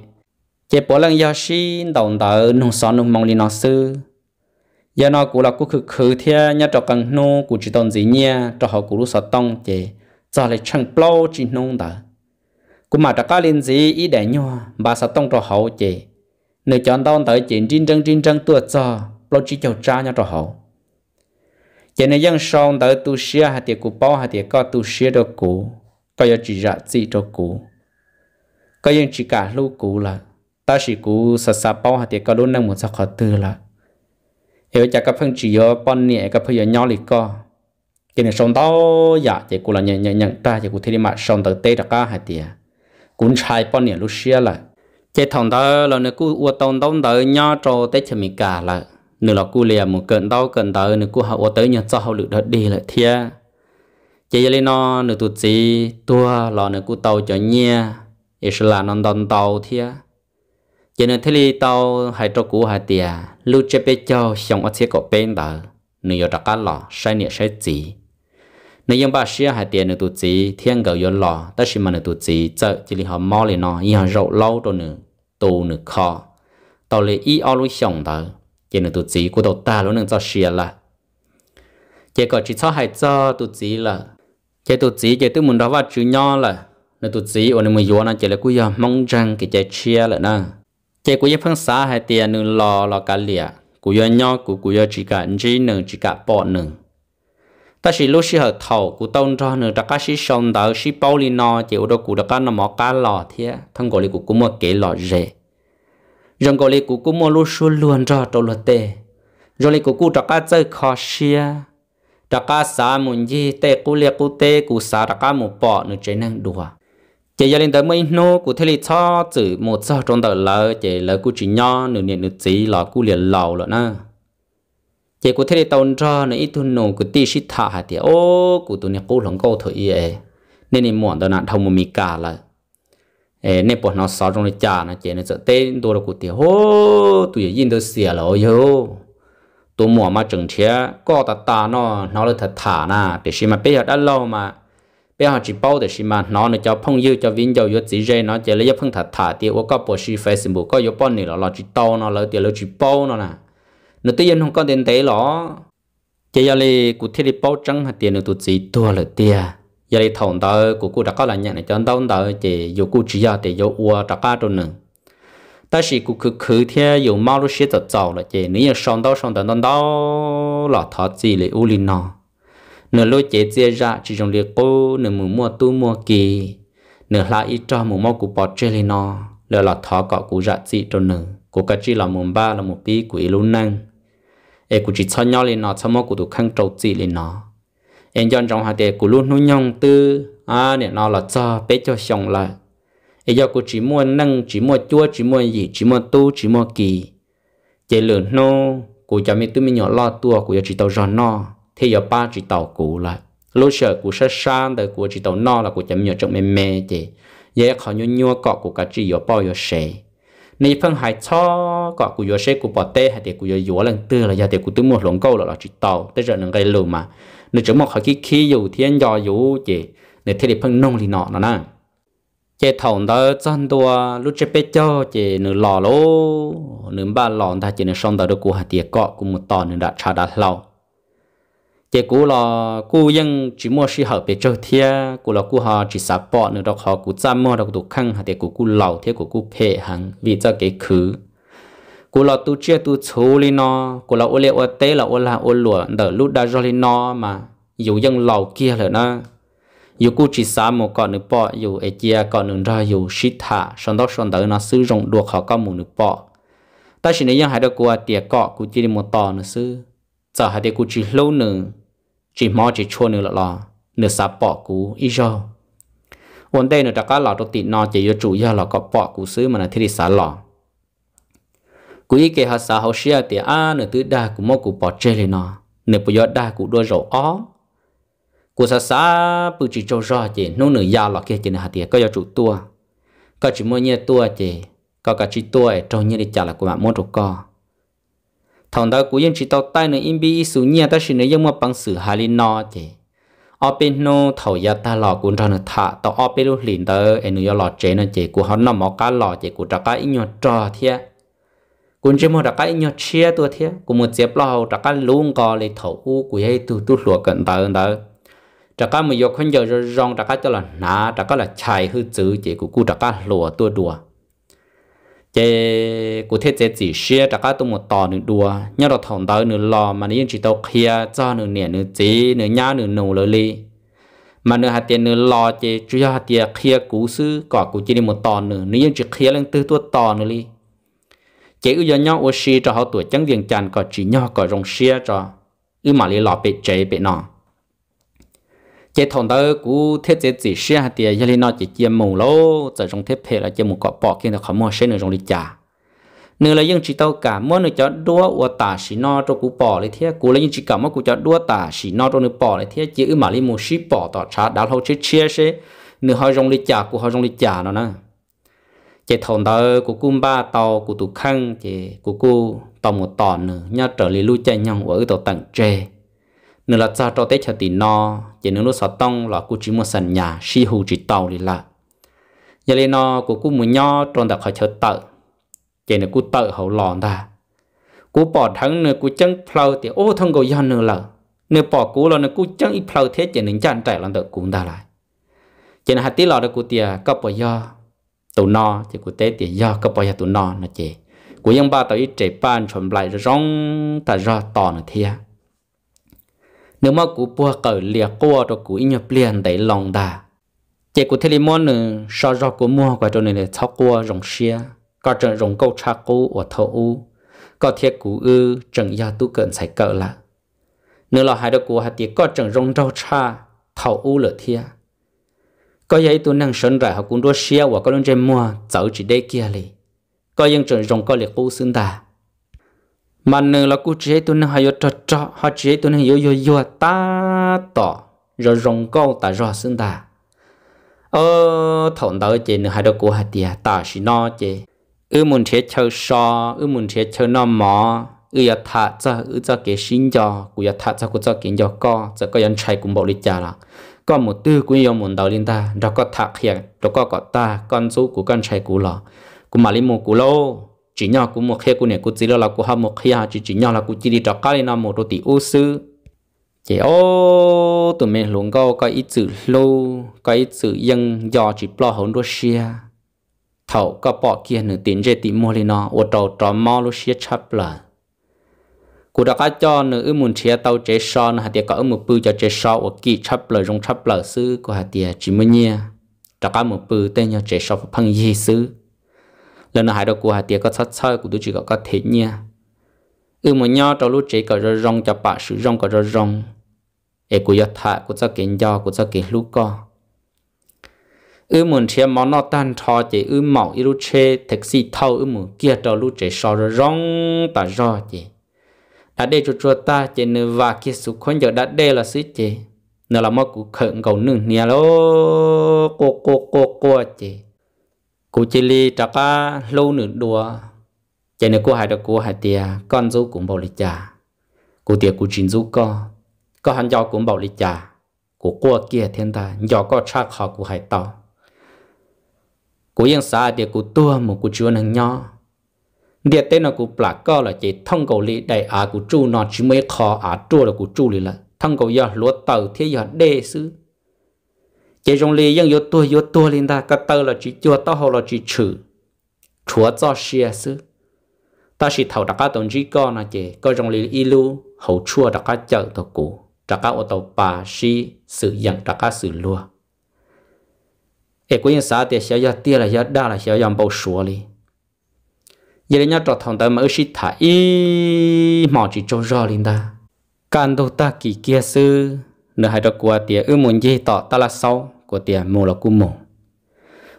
Speaker 1: chế bỏ lần giờ sĩ đồng đó nông sản nông mong đi nó sư giờ nó cú là cú cứ khử thế nhau cho cần nô cú chỉ toàn gì nhia cho họ cú lúc sợ tông chế giờ lại chẳng bao chỉ nông đó cũng mà trả cá lên gì ý để nhau bà sẽ tông trò hậu chị nếu chọn tao tới chuyện trên trăng trên trăng tuột cho lâu chỉ chầu cha nhau trò hậu chị này dân song tới tu sửa hạt tiền của bao hạt tiền có tu sửa đồ cũ có giờ chỉ ra gì cho cũ có dân chỉ cả lưu cũ là ta chỉ cũ sờ sờ bao hạt tiền có luôn năng muốn sao khó tư là hiểu chả các phân chỉ ở bọn nhẹ các phân giờ nhau lì co chị này song tới dạ chị cũng là nhận nhận nhận ta chị cũng thấy mà song tới tê đặc cá hạt tiền cũng chạy bao nhiêu lúc xia là chế thằng đó là nó cứ uo tông tông tới nhá trâu tới chả mi cả là nửa là cú liền một cận đau cận tới nửa cú hậu tới nhà cho hậu lực đất đi là thiệt chế giờ lên nó nửa tụt gì tua là nửa cú tàu cho nhia ít là non đòn tàu thiệt chế nửa thế li tàu hai trâu cú hai tia lưu chế bê cho xong ở chế cổ bên đó nửa giờ đặc cá lọ sai nè sai gì nếu như bà xưa hay tiền nữa tụt gì thiên cầu yếu lò tất xí mà nữa tụt gì chợ chỉ là họ mò lên nó y họ rậu lâu rồi nữa tù nữa khó tàu lệ y ao lối sống đó chỉ nữa tụt gì của tàu ta luôn nữa cho xưa là chỉ có chỉ cho hai cho tụt gì là chỉ tụt gì chỉ tôi muốn đó vào chữ nho là nữa tụt gì ở nơi mình yếu nó chỉ là cú yếu mong rằng cái trái chia là nè chỉ cú yếu phân xá hai tiền nữa lò lò cả lìa cú yếu nho cú cú yếu chỉ cả chỉ nữa chỉ cả bọ nữa ta chỉ lúc xí thầu cụ tông cho nữa ta cá xí xong đó xí bao li nọ chỉ ở đó cụ đó cá nó mỏ cá lò thế thằng gọi là cụ cũng mua kế lò rẻ rằng gọi là cụ cũng mua lúc xưa luôn cho trâu lợn tê rồi là cụ cụ ta cá chơi khó xia ta cá xả muốn gì tê cụ liệt cụ tê cụ xả ta cá một bỏ nữa chế năng đùa chỉ giờ lên tới mấy nô cụ thế li cho chữ một giờ trong tờ lỡ, chỉ lỡ cụ chỉ nho nửa niệm nửa chỉ lọ cụ liền lầu rồi na chỉ có thế tao ra nó ít thôi nổ cứ tí xít thả hạt thì ô cụ tụi này cố lòng câu thôi ấy nên em muốn tao là thông một mì cả là ấy nên bọn nó sáu trong chả nó chỉ nó tên tôi là cụ tiền ô tụi yên tôi xỉa là ôi tụi mua mà chừng thế có ta ta nó nó là thật thả na để xem mà bây giờ đã lâu mà bây giờ chỉ bao để xem mà nó nó cho phong yêu cho vinh cho yêu chỉ dây nó chỉ lấy phong thật thả thì ô có bộ si facebook có yêu bọn này là là chỉ tao nó là tiền là chỉ bao nó nè nó tự nhiên không có tiền tế lo, chỉ giờ này cụ thiết đi bảo chứng hạt tiền được tụt gì to là tiền giờ này thằng đó của cụ đã có là nhận cho anh đâu tờ chỉ dụ cụ chỉ giờ thì dù ua đã có rồi nữa ta chỉ cụ cứ cứ thế dù mau lúc xếp tật giàu là chỉ nếu sống đâu sống tận đâu đâu là thọ gì là u linh nó nửa lối chế chia ra chỉ trong liệt cô nửa mù mua tu mua kỳ nửa là ít cho mù mau cụ bỏ chơi lên nó lỡ là thọ cọ cụ dạ gì cho nửa cụ cái chỉ là mùng ba là một tí quỷ luôn năng e cụ chỉ cho nhau lên nó cho mò cụ tụ khăn trâu chỉ lên nó em chọn trong hạt đề cụ luôn nuôi nhông tư à nè nó là cho bé cho xong lại em do cụ chỉ mua nâng chỉ mua chua chỉ mua gì chỉ mua tu chỉ mua kỳ chế lớn nô cụ cho mình tu mình nhỏ lo tua cụ chỉ tàu giò nó thì giờ ba chỉ tàu cụ lại lúc sợ cụ sẽ sang đời cụ chỉ tàu nó là cụ cho mình nhỏ trong mềm mềm chỉ giờ khó nhua nhua cọ cụ cả chỉ giờ bao giờ sẻ cho cụ cụ cụ cụ bỏ tê hay để để lần tư là là giờ giờ một một câu chỉ chỉ tàu tới nó mà thiên do thế nông thì nọ 你碰海草，搞古有些古宝带，还得古有药人得了，也得古都莫龙沟了了，知道，但是能该路嘛，你怎么还去去有天要有的，你天里碰弄里闹了呢？chế thòng đó chân đua lúc chế bê cho chế nửa lò lô nửa ba lò ta chế nửa xong đó được cụ hạt tiệt cọ cụ một tòn nửa đã trà đã lâu chỉ cú là cú dân chỉ mua sĩ hợp để cho thia cú là cú họ chỉ sắp bỏ nữa đó họ cú chăm mua đọc tụ khăn hạt để cú cú lẩu thế cú cú phê hàng vì cho cái khứ cú là tu chia tu chú li nó cú là ô lệ ô tế là ô là ô lụa đỡ lút đã rồi li nó mà dù dân lẩu kia là nó dù cú chỉ sắp một con nữa bỏ dù ấy chia con nữa ra dù sĩ thả xong đó xong đỡ nó sử dụng được họ có một nữa bỏ ta chỉ nên dân hãy được cú tiệt cọ cú chỉ một tò nữa sư giờ hãy để chỉ lâu nữa chỉ mò chỉ chua nữa là nửa sáp bỏ cú ý cho, ổn đây nửa đặc cá lò đầu tiên nó chỉ yêu chủ yếu là có bỏ cú xứ mà là thiết sa lò cú ý kể họ sa họ xia thì à nửa thứ đa cú mò cú bỏ chơi lên nó nửa bây giờ đa cú đua rổ ó cú sa sá bự chỉ cho rõ chỉ nô nửa già lò kia chỉ là hạt tiền có yêu chủ tua có chỉ mua nhẹ tua chỉ có cả chỉ tua trong như đi chả là của bạn muốn được co thằng đó cũng dân chỉ tao tay này im bi số nhà ta xin này dân mà bằng sử hà linh nó chứ ở bên nó thầu gia ta lò cũng cho nó thả tao ở bên lúc liền tao em nó lò chế nó chứ của họ nằm mỏ cá lò chứ của trả cá ít nhỏ trò thế cũng chỉ một trả cá ít nhỏ chia tôi thiệt, cũng một chế lò trả cá luôn có lấy thầu u của ấy tu tu lúa cận tao tao trả cá mà vô không giờ rong trả cá cho là nã trả cá là chài hư chữ chứ của cụ trả cá lúa tua đùa chế cụ thể chế chỉ xe đã có tôi một tò nửa đùa nhớ là thằng đó nửa lò mà nên chỉ tao kia cho nửa nẻ nửa chế nửa nhá nửa nổ lỡ li mà nửa hạt tiền nửa lò chế chủ yếu hạt tiền kia cú sư cọ cụ chỉ đi một tò nửa nếu chỉ kia lên từ tuột tò nửa li chế ưu nhau ô xe cho họ tuổi chẳng viên chàn cọ chỉ nhau cọ rong xe cho ưu mà li lo bị chế bị nọ chế thằng đó, cú thế chế chỉ xe hạt tiền cho nên nó chỉ chia mù lô giờ trong thế hệ là chia mù cọ bỏ kia được khó mua xe nữa trong lịch trả nửa là những chỉ tao cả mua nửa cho đua ua tả xí no cho cú bỏ lấy thiết, cú là những chỉ cả mỗi cú cho đua tả xí no cho nó bỏ lấy thiết, chỉ ư mà lấy mù ship bỏ tỏ trả đã lâu chết chia xe nửa họ trong lịch trả cú họ trong lịch trả nó nè chế thằng đó, cú cung ba tàu cú tụ khăn chế cú cú tàu một tòn nửa nhớ trở lại lui chạy nhau ở tàu tận tre nên là cha cho tết cho tì no chỉ nên nó sáu tông là cú chỉ muốn sẵn nhà si hù chỉ tàu đi lạ, giờ lên nó cô cú muốn nho tròn đặc khỏi chờ tợ chỉ nên cú tợ hậu lòn ta cú bỏ thắng nữa cú chân phlau thì ô thông cầu yon nữa là nếu bỏ cú là nếu cú chân ít phlau thế chỉ nên chăn chạy lần đợt cú ta lại chỉ nên hạt tí lò đó cú tiề cấp bỏ do tụ no chỉ cú tết tiề do cấp bỏ do tụ no là chỉ ba tàu ít chạy ban chuẩn lại rong ta ra to nữa thiệt nếu mà cú bùa cỡ lìa qua rồi cú in nhập liền để lòng đà chỉ cú thêm món nữa so do cú mua qua cho nên là tháo qua rồng xia có trận rồng câu cha cú ở thâu u có thiết cú ư trận gia tu cận sai cỡ là nếu là hai đứa cú hạt tiệt có trận rồng rau cha thâu u lửa thia có giấy tu năng sơn rải học cũng đua xia và có luôn trên mua cháu chỉ đây kia lì có những trận rồng có liệt cú xứng đà mà nương là cú chế tôi nương hay yo trọ trọ họ chế tôi nương yo yo yo ta tỏ rồi rong câu ta rõ xưng ta ờ thằng đó chế nương hay đó cú hạt tiệt ta xí nó chế ư muốn chế chơi so ư muốn chế chơi nó mỏ ư ya thà cho ư cho cái xin cho cú ya thà cho cú cho kiến cho co cho có nhân chạy cũng bỏ đi trả là có một tư cũng yêu muốn đầu linh ta rồi có thạc hiện rồi có có ta con số của con chạy cú lọ cũng mà lên một cú lâu chỉ nhau cũng một khi cũng này cũng chỉ là cũng ham một khi ha chỉ chỉ nhau là cũng chỉ đi trọc cái nào một đôi tỷ ô sư chỉ ô tụi mình luôn có cái ít chữ lâu cái ít chữ dân do chỉ lo hồn đôi xia thầu có bỏ kia nửa tiền dây tỷ mua lên nó ô trầu trò mò lúc xia chắp là cụ đã có cho nửa ư muốn chia tàu chế so nó hạt tiệt có ư một bự cho chế so ô kỳ chắp lời dùng chắp lời sư của hạt tiệt chỉ mới nhia đã có một bự tên nhau chế so phăng gì sư lần nào hai đầu của hạt tiệt có sát sơ của tôi chỉ có có thế nha ừ mà nhau trong lúc chỉ có rong rong cho bà sử rong có rong rong ê của giọt thả của cho kiến do của cho kiến lúc co ừ muốn chia món nó tan trò chỉ ừ mỏ ít lúc chê thực sự thâu ừ muốn kia trong lúc chỉ so rong rong ta rò chỉ đã để cho cho ta chỉ nữ và kia số con giờ đã để là suy chỉ nữa là mất của khẩn cầu nương nia lô cô cô cô cô chỉ cú chỉ li trả cá lâu nửa đùa cho nửa cú hải được cú hải tiề con dâu cũng bảo lịch trả cú tiề cú chín dâu co có hắn giàu cũng bảo lịch trả cú cô kia thiên ta giàu có cha họ cú hải tàu cú yên xa tiề cú tua một cú chúa nàng nhỏ địa tên là cú plá co là chỉ thông cầu lý đại à cú chu nọ chỉ mới khó à chua là cú chu lý là thông cầu giờ lúa tàu thiên giờ đê xứ chế trong lì dân yếu tua yếu tua lên ta cái tơ là chỉ chua tao hồ là chỉ chữ chúa cho xia sư ta chỉ thầu đặt cái tổng chỉ con là chế coi trong lì ilu hậu chua đặt cái chợ thầu cũ đặt cái ô tô bà xi sự dân đặt cái sự lúa ê quý nhân xã tiệt xia giờ tiệt là giờ đa là xia giờ bao số li giờ nhớ trò thằng ta mới xí thả y mỏ chỉ cho rõ lên ta can đâu ta kỳ kia sư nửa hai đó của tiền ư muốn gì tỏ ta là sau của tiền mua là cú mù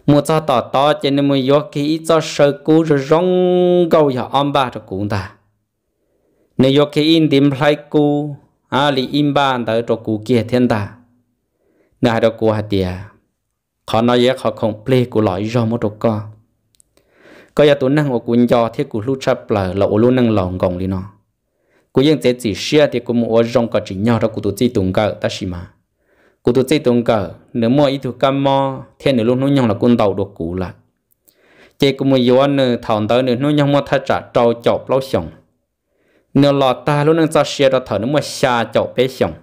Speaker 1: mua cho tỏ to cho nên mua gió kỹ cho sơ cú rồi rong gâu giờ om ba cho cú ta nếu gió kỹ in tìm phải cú à li in ba tới cho cú kia thiên ta nửa hai đó của tiền họ nói vậy họ không ple của lõi do một đồ co có giờ tụi năng của quân do thiết của lúc chập là lộ luôn năng lòng gồng đi nó cú yên chế chỉ xia thì cú mua rong cả chỉ nhau đó cú tụ chỉ tung cả ta xí mà cú tụ chỉ tung cả nếu mua ít thứ cam mò thiên nửa lúc nó nhau là cún đầu được cú là chế cú mua yếu nửa thằng tới nửa nó nhau mua thay trả trâu chọc lâu xong nếu lọ ta lúc nâng sao xia đó thở nó mua xa chọc bé xong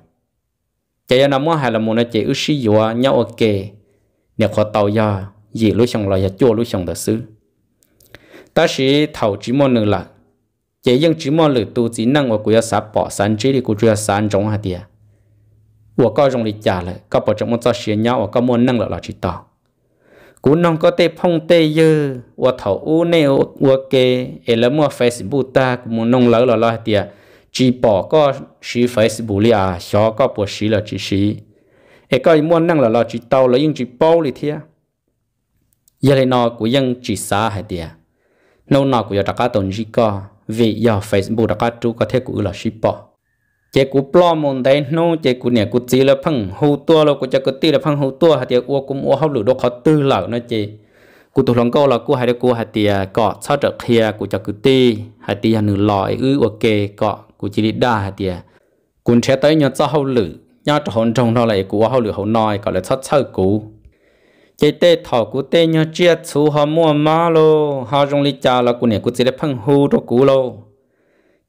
Speaker 1: chế nó mua hay là mua nó chế ước xí yếu nhau ok nếu khó tàu ya gì lúc xong là ya chua lúc xong đó xứ ta xí thầu chỉ mua nửa là chế dân chỉ mò lử tu chỉ năng của cụ sa bỏ san trí thì cụ chưa san trong hạt địa quả có trong đi trả lại có bỏ trong một cho xía nhau và có muốn năng lại là trí tỏ cú nông có tê phong tê dư quả thảo u nè của kê ở lỡ mua facebook ta cũng muốn nông lỡ là lo hạt địa chỉ bỏ có xí facebook li à xó có bỏ xí là trí xí ở có muốn năng là lo chỉ tàu là nhưng chỉ bao li thia giờ này nó của dân chỉ xa hạt địa nông nọ của giờ đã cá tồn trí co vì giờ Facebook đã có chú có thể cũng là ship bỏ chế cú plo môn đấy nô chế cú nè cú chỉ là phăng hậu tua lo cú chắc cú ti là phăng hậu tua hạt tiệt uo cũng uo hậu lửa đốt khó tư lở nó chế cú tụt lòng câu là cú hai đứa cú hạt tiệt cọ sao trở kia cú chắc cú ti hạt tiệt hạt nửa lòi ư uo kê cọ cú chỉ đi đa hạt tiệt cú chế tới nhớ cho hậu lửa nhớ cho hồn trong đó lại cú hậu lửa hậu nòi cọ là sao sao cú chế tê thọ của tê nhau chia chú họ mua má lô họ rong li cha là của này của chỉ để phăng hư cho cú lô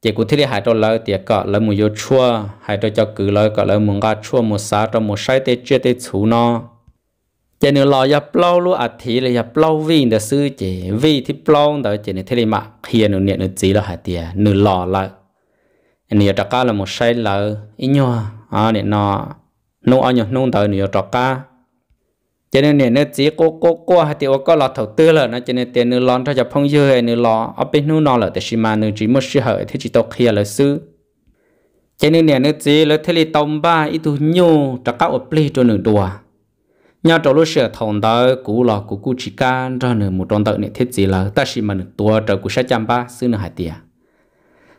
Speaker 1: chế của thế này hai đôi lỡ tiệt cọ lỡ mua vô chua hai đôi cho cử lỡ cọ lỡ mua gà chua mua sá cho mua sai tê chia tê chú nó chế nữa lo nhà plau lô à thì là nhà plau vi để sư chế vi thì plau đó chế này thế là mà hiền nữa nè nữa chỉ là hai tiệt nữa lo là nè trắc cá là mua sai lỡ ít nhau à nè nó nông anh nhau nông tới nè trắc cá cho nên nè nó chỉ cố cố cố hay thì có là thầu tư là nó cho nên tiền nó lon cho phong dư hay nó lọ ở bên nó nó là thì mà nó chỉ mất sự hở thì chỉ tao khi là sư cho nên nè nó chỉ là thế li tông ba ít tu nhu cho các ốp ple cho nửa đùa nhà cho lúc sửa thòng đó cũ lọ cũ cũ chỉ can cho nửa một trong tợ nè thiết gì là ta chỉ mà nửa tua cho cũ sáu trăm ba sư nửa hai tiền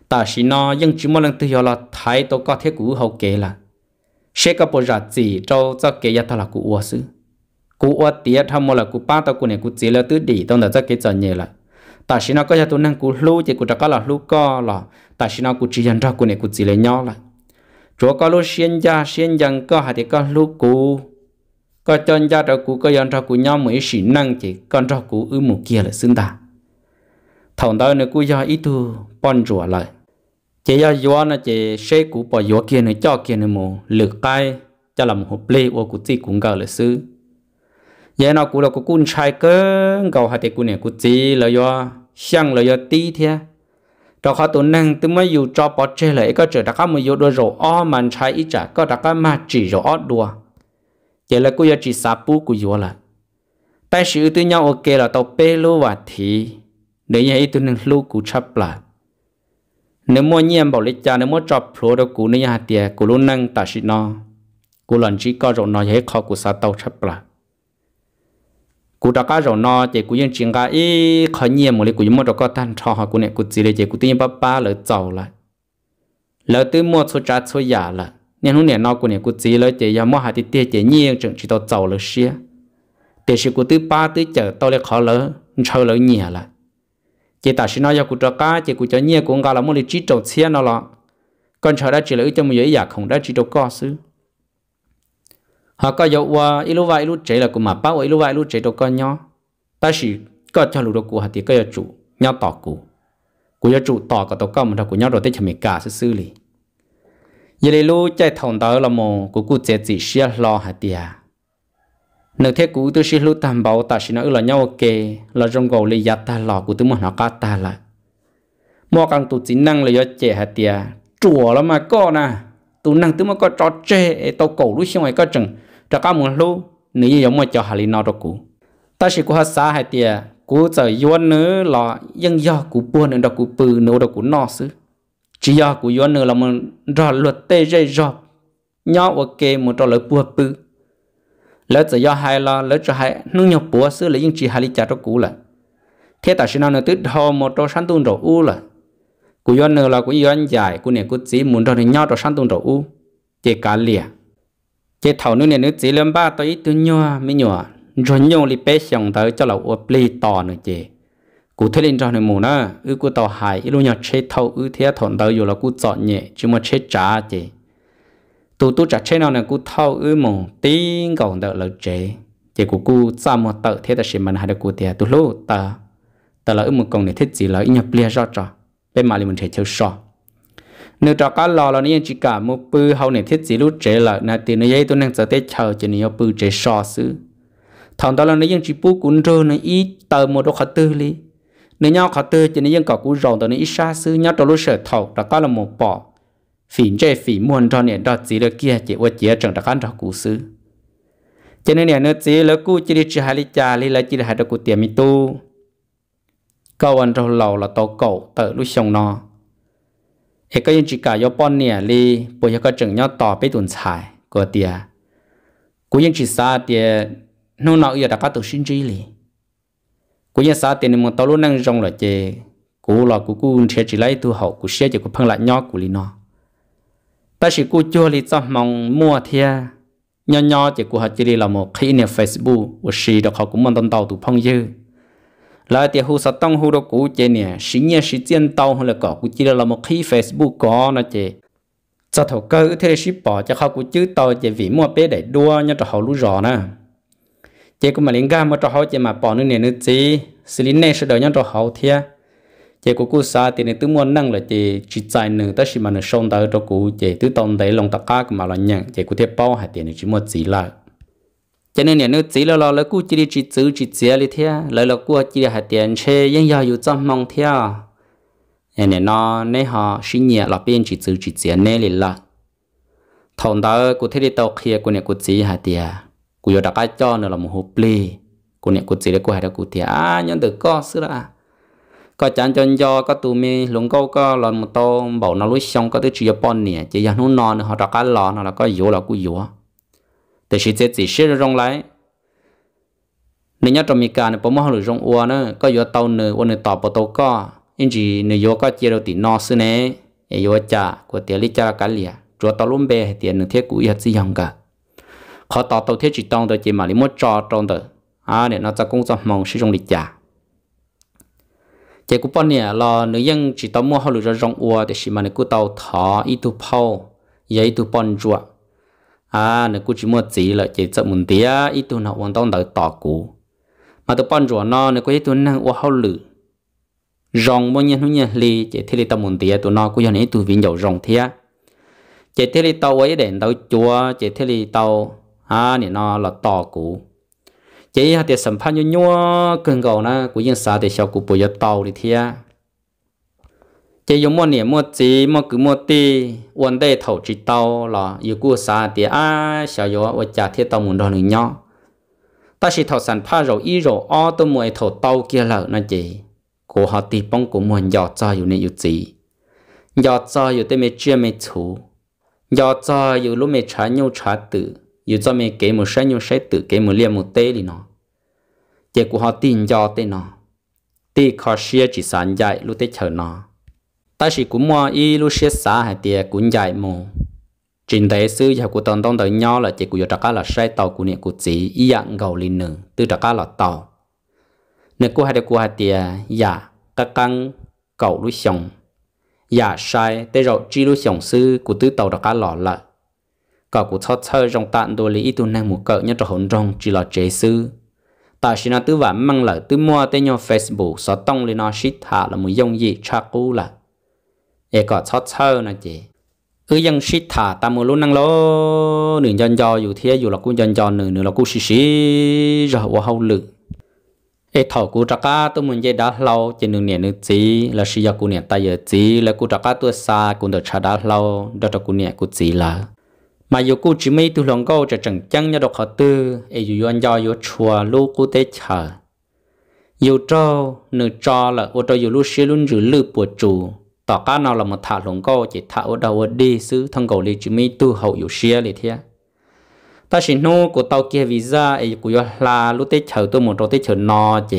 Speaker 1: ta chỉ nó nhưng chỉ một lần tự hiểu là thái tôi có thiết cũ hậu kế là sẽ có bộ giá gì cho cho kế gia thọ là cũ uo sư cú ở tiệt tham mua là cú ba tao cú này cú chỉ là tứ đi tao đã chắc cái chuyện gì là ta xin nó có cho tôi năng cú lú chỉ cú chắc là lú co là ta xin nó cú chỉ nhận ra cú này cú chỉ là nhỏ là chúa có lú xuyên gia xuyên dân có hay thì có lú cú có cho gia cho cú có nhận ra cú nhau mới xin năng chỉ con ra cú ư một kia là xứng ta thằng đó nữa cú do ít tu bòn rùa lại chỉ do gió nó chỉ xe cú bỏ gió kia nữa cho kia nữa mồ lửa cái cho làm hộp lê ô cú chỉ cũng gờ là xứ giờ nó cũng là có quân trai cơ cầu hạt thì cún này cún chỉ là do xăng là do tí thế đó khó tổn năng tôi mới dùng cho bỏ chơi lại cái trở đã có một yếu rồi, rổ o mà trai ít trả cái đã có mà chỉ rồi o đùa giờ là cún chỉ sáp bú cún yếu là tại sự tôi nhau ok là tàu pê lô và thì để như ấy tôi nên lưu cú chấp lại nếu mua nhiên bảo lịch cha nếu mua chọc phố đó cú nên hạt tiền cú luôn năng ta sĩ nó cú lần chỉ có rồi nói hết khó của sa tàu chấp lại cú đã cá rồi nó chỉ cú yên chuyện cá ý khó nhiều một lý cú mua được có tan cho họ cú này cú chỉ để chỉ cú tin ba ba lỡ giàu lại lỡ từ mua số trái số giả lại, nên hôm nay nó cú này cú chỉ lỡ chỉ nhà mua hạt thì tiền chỉ nhiều chẳng chỉ tao giàu lỡ xí, tiền sự cú tư ba tư chờ tao lại khó lỡ chờ lỡ nhiều lại, chỉ ta xin nó cho cú trả cá chỉ cú cho nhiều cũng cả là một lý chỉ trâu xí nó là còn chờ đã chỉ lỡ cho một dễ giả không đã chỉ trâu có xứ họ có dấu qua ilu vai ilu chế là cũng mà bao ilu vai ilu chế đâu có nhau ta chỉ có cho lũ đó của họ thì có chủ nhau tỏ cụ của gia chủ tỏ cả tổ cao mà đâu của nhau rồi tới chậm mình cả sư sư lý giờ này lũ chạy thòng tàu là mồ của cụ chế chỉ xia lo hạt tiề nếu thế cụ tôi xia lũ tam bảo ta chỉ nói là nhau ok là trong gầu lấy giặt ta lò của tôi muốn nó cá ta lại, mua càng tụ chỉ năng là do trẻ hạt tiề chùa là mà có na, tụ năng tôi mà có trò chê tàu cổ lũ xong rồi có chừng cho các mùng lú nữ giống mà cho hà lý nó đó cũ ta chỉ có hát xa hai tia cú giờ yuan nữ là dân do cú buôn nữa đó cú bự nữa đó cú nọ xứ chỉ do cú yuan nữ là mình rõ luật tê dây rõ nhau ok một trò lợi buôn bự lỡ giờ do hai là lỡ cho hai nung nhau bùa xứ là những chỉ hà lý trả đó cũ là thế ta nói nó tứ thò một trò sáng tuôn rồi u là cú yuan nữ là cú yuan dài cú này cú chỉ muốn trò thì nhau trò sáng tuôn rồi u chỉ cả liền chế thầu nữa nên nữa chỉ lên ba tới từ nhua, mới nhua, rồi nhau li bé xong tới cho là ốp li to nữa chị cụ thể lên cho nên mù nữa ư cụ tàu hải ít luôn nhỏ chế thầu ư thế thọn tới dù là cụ chọn nhẹ chứ mà chế trả chị tụ tụ trả chế nào này cụ thâu ư mù tiếng còn đợi là chế chị cụ cụ ra một tờ thế ta xem mình hai đứa cụ thì tụ lô tờ tờ là ư một còn này thiết gì là ít nhập lia rõ cho, bên mà li mình thể chơi sọ nếu trò các lò là nên chỉ cả một bự hậu này thiết chỉ lúc trẻ là nà tiền này ấy tôi đang sợ tết chờ cho nhiều bự trẻ sò xứ thằng đó là nên chỉ bút cún rơ này ít tờ một đôi khát tư li nếu nhau khát tư cho nên có cú rồng tờ nó ít xa xứ nhau trò lúc sợ thầu trò cá là một bỏ phỉ chế phỉ muôn trò này đó chỉ là kia chỉ qua chỉ chẳng trò cá trò cú xứ cho nên nè chỉ là cú chỉ đi chỉ hai li cha li là chỉ là hai trò cú tiền mi tu câu anh trong lầu là tàu cầu tờ lúc xong nó เอกยังจิกายปอนเนี่ยลีปุยก็จึงยอดต่อไปตุนชายก็เตียกูยังจิซาเตียนู่นเอาอียดก็ตุชินจีลีกูยังซาเตียนมึงตอลุนั่งจงเลยเจกูหลอกกูกูเชจิไลตัวหอกกูเชียจะกูเพิ่งละยอกูลีเนาะแต่สิกูจัวลีจะมองมั่วเทีย nhỏ nhỏ chỉ của họ chỉ là một khi nè Facebook và xì đó họ cũng muốn tận tàu tụ phong dư là thì hú sát tông Hồ đó cũ chơi nè sĩ nhé sĩ chiến tàu hơn là có cũ chỉ là một khi facebook có nó chơi cho thầu cơ thế là sĩ bỏ cho khao cũ chữ tàu chơi vì mua bé để đua nhớ cho họ lú rõ nè chơi cũng mà liên gam mà cho họ chơi mà bỏ nữa nè nữa gì xử lý này sẽ đợi nhớ cho họ thia chơi cũ cũ xa thì nên tứ muốn năng là chơi chỉ chạy nữa ta chỉ mà nó xong tới cho cũ chơi tứ tông đấy lòng ta cá mà là nhận chơi cũ thế bao hay tiền chỉ một gì lại cho nên nhà nước chỉ lo lo là cứ chỉ đi chỉ giữ chỉ chia đi theo lời là cứ chỉ hạt tiền xe có giờ อยู่ trong mong theo nhà này nó nè họ sinh nhẹ là bên chỉ giữ chỉ chia nè liền là thằng đó cứ thế đi đâu kia cứ này cứ chỉ hạt tiền cứ giờ đã cái cho nữa là một hộp ly cứ này cứ chỉ để cứ hạt đó cứ thiệt à nhân được có xưa à có chán chân do có tù mi lũng có là một bảo nó lối xong có tới chỉ cho bọn chỉ giờ nó non họ đã cái lò nó có yếu là cứ yếu แต่ชีเจสีเชื่อรงไรในยอดมีการในปมหรือรงอัวเนก็ยอเตาเนื้อวันเนื้อต่อปโตก็ยิ่งจีเนื้อยก็เจริญตินอซึเนเอโยจ่ากวเตียลิจากันเหลียจัวตอลุ่มเบเตียนหนึ่งเทียกุยัดสิยังกะขอต่อเตาเทียจิตองเตจีมาลิมดจอตรงเตออ่าเนี่ยน่าจะกุ้งจะมองชิรงลิจาเจ้ากูปอนเนี่ยรอเนื้อยังจิตตอมัวหรือรงอัวแต่ชิมันกูเตาถออีตุเผาใหญ่ตุปอนจัว à nè cứ chỉ mua chỉ là chỉ sợ muốn tía ít tuần học hoàn toàn đợi tỏ cũ mà tụi bọn rùa nó nè có ít tuần nào qua hậu lử rong bao nhiêu nó nhỉ lì chỉ thế lì tao muốn tía tụi nó cũng giờ này tụi vinh dầu rong thía chỉ thế lì tao ấy đèn tao chúa chỉ thế là tao à nè nó là tỏ cũ chỉ hạt tiền sản phẩm nhau nhau cần cầu na, cứ như sao để sau cú bây giờ tàu đi thía chỉ dùng một niệm một gì một cứ một tí vấn đề thấu chỉ tàu là yêu của xa thì à sao yo ở nhà thiết tàu muốn đón nhau ta chỉ thấu sản pha rồi ý rồi o tôi mua thấu tàu kia lợ nó chỉ của họ tí bông của muốn dọ cho yêu này yêu gì dọ cho yêu tên mẹ chưa mẹ chú dọ cho yêu lúc mẹ trả nhau trả tự yêu cho mẹ kể một sai nhau sai tự kể một liêm một tê đi nó chỉ của họ tin dọ tên nó tí khó xia chỉ sản dạy lúc tết chờ nó ta chỉ cũng mua y lu xe xả hay tiền cũng dài mù trình tế sư giờ của tòn tông tới nhau là chỉ của trắc là sai tàu của niệm của chỉ y dạng gầu linh nương từ trắc là tàu nếu của hai đứa của hai tiền giả các căng cầu lu xong giả dạ, sai tế rồi chỉ lu xong sư của từ tàu trắc lọ là cậu của cho chơi trong tạm đồ lý tu năng một cỡ nhất trong hồn trong chỉ là chế sư ta chỉ là tư vấn mang lợi tư mua tên nhau facebook so tông lên nó shit hạ là một dòng gì cha cú là e có chót sơ nè chị cứ dân shit thả ta mua luôn năng lô nửa dân cho dù thế dù là cũng dân cho nửa nửa là cũng xí xí rồi qua hậu lự e thầu cũng chắc cả tôi muốn dây đá lâu chỉ nửa 年 nữa chỉ là xí giờ cũng 年 ta giờ chỉ là cũng chắc cả tôi xa cũng được trả đá lâu đó là cũng 年 cũng chỉ là mà dù cũng chỉ mấy tôi lòng câu cho chẳng chăng nhau đọc họ tư e dù dân cho dù chùa lúc cũng tế chờ dù cho nửa cho là ô tô dù lúc xí luôn giữ lư bùa chủ tỏ cá nào là một thả lồng câu chỉ thả ở đầu ở đi xứ thằng cầu lì chỉ mi tu hậu yếu xe lì thế ta xin nô của tàu kia visa ấy của là lúc tết chờ tôi một rồi tết chờ no chứ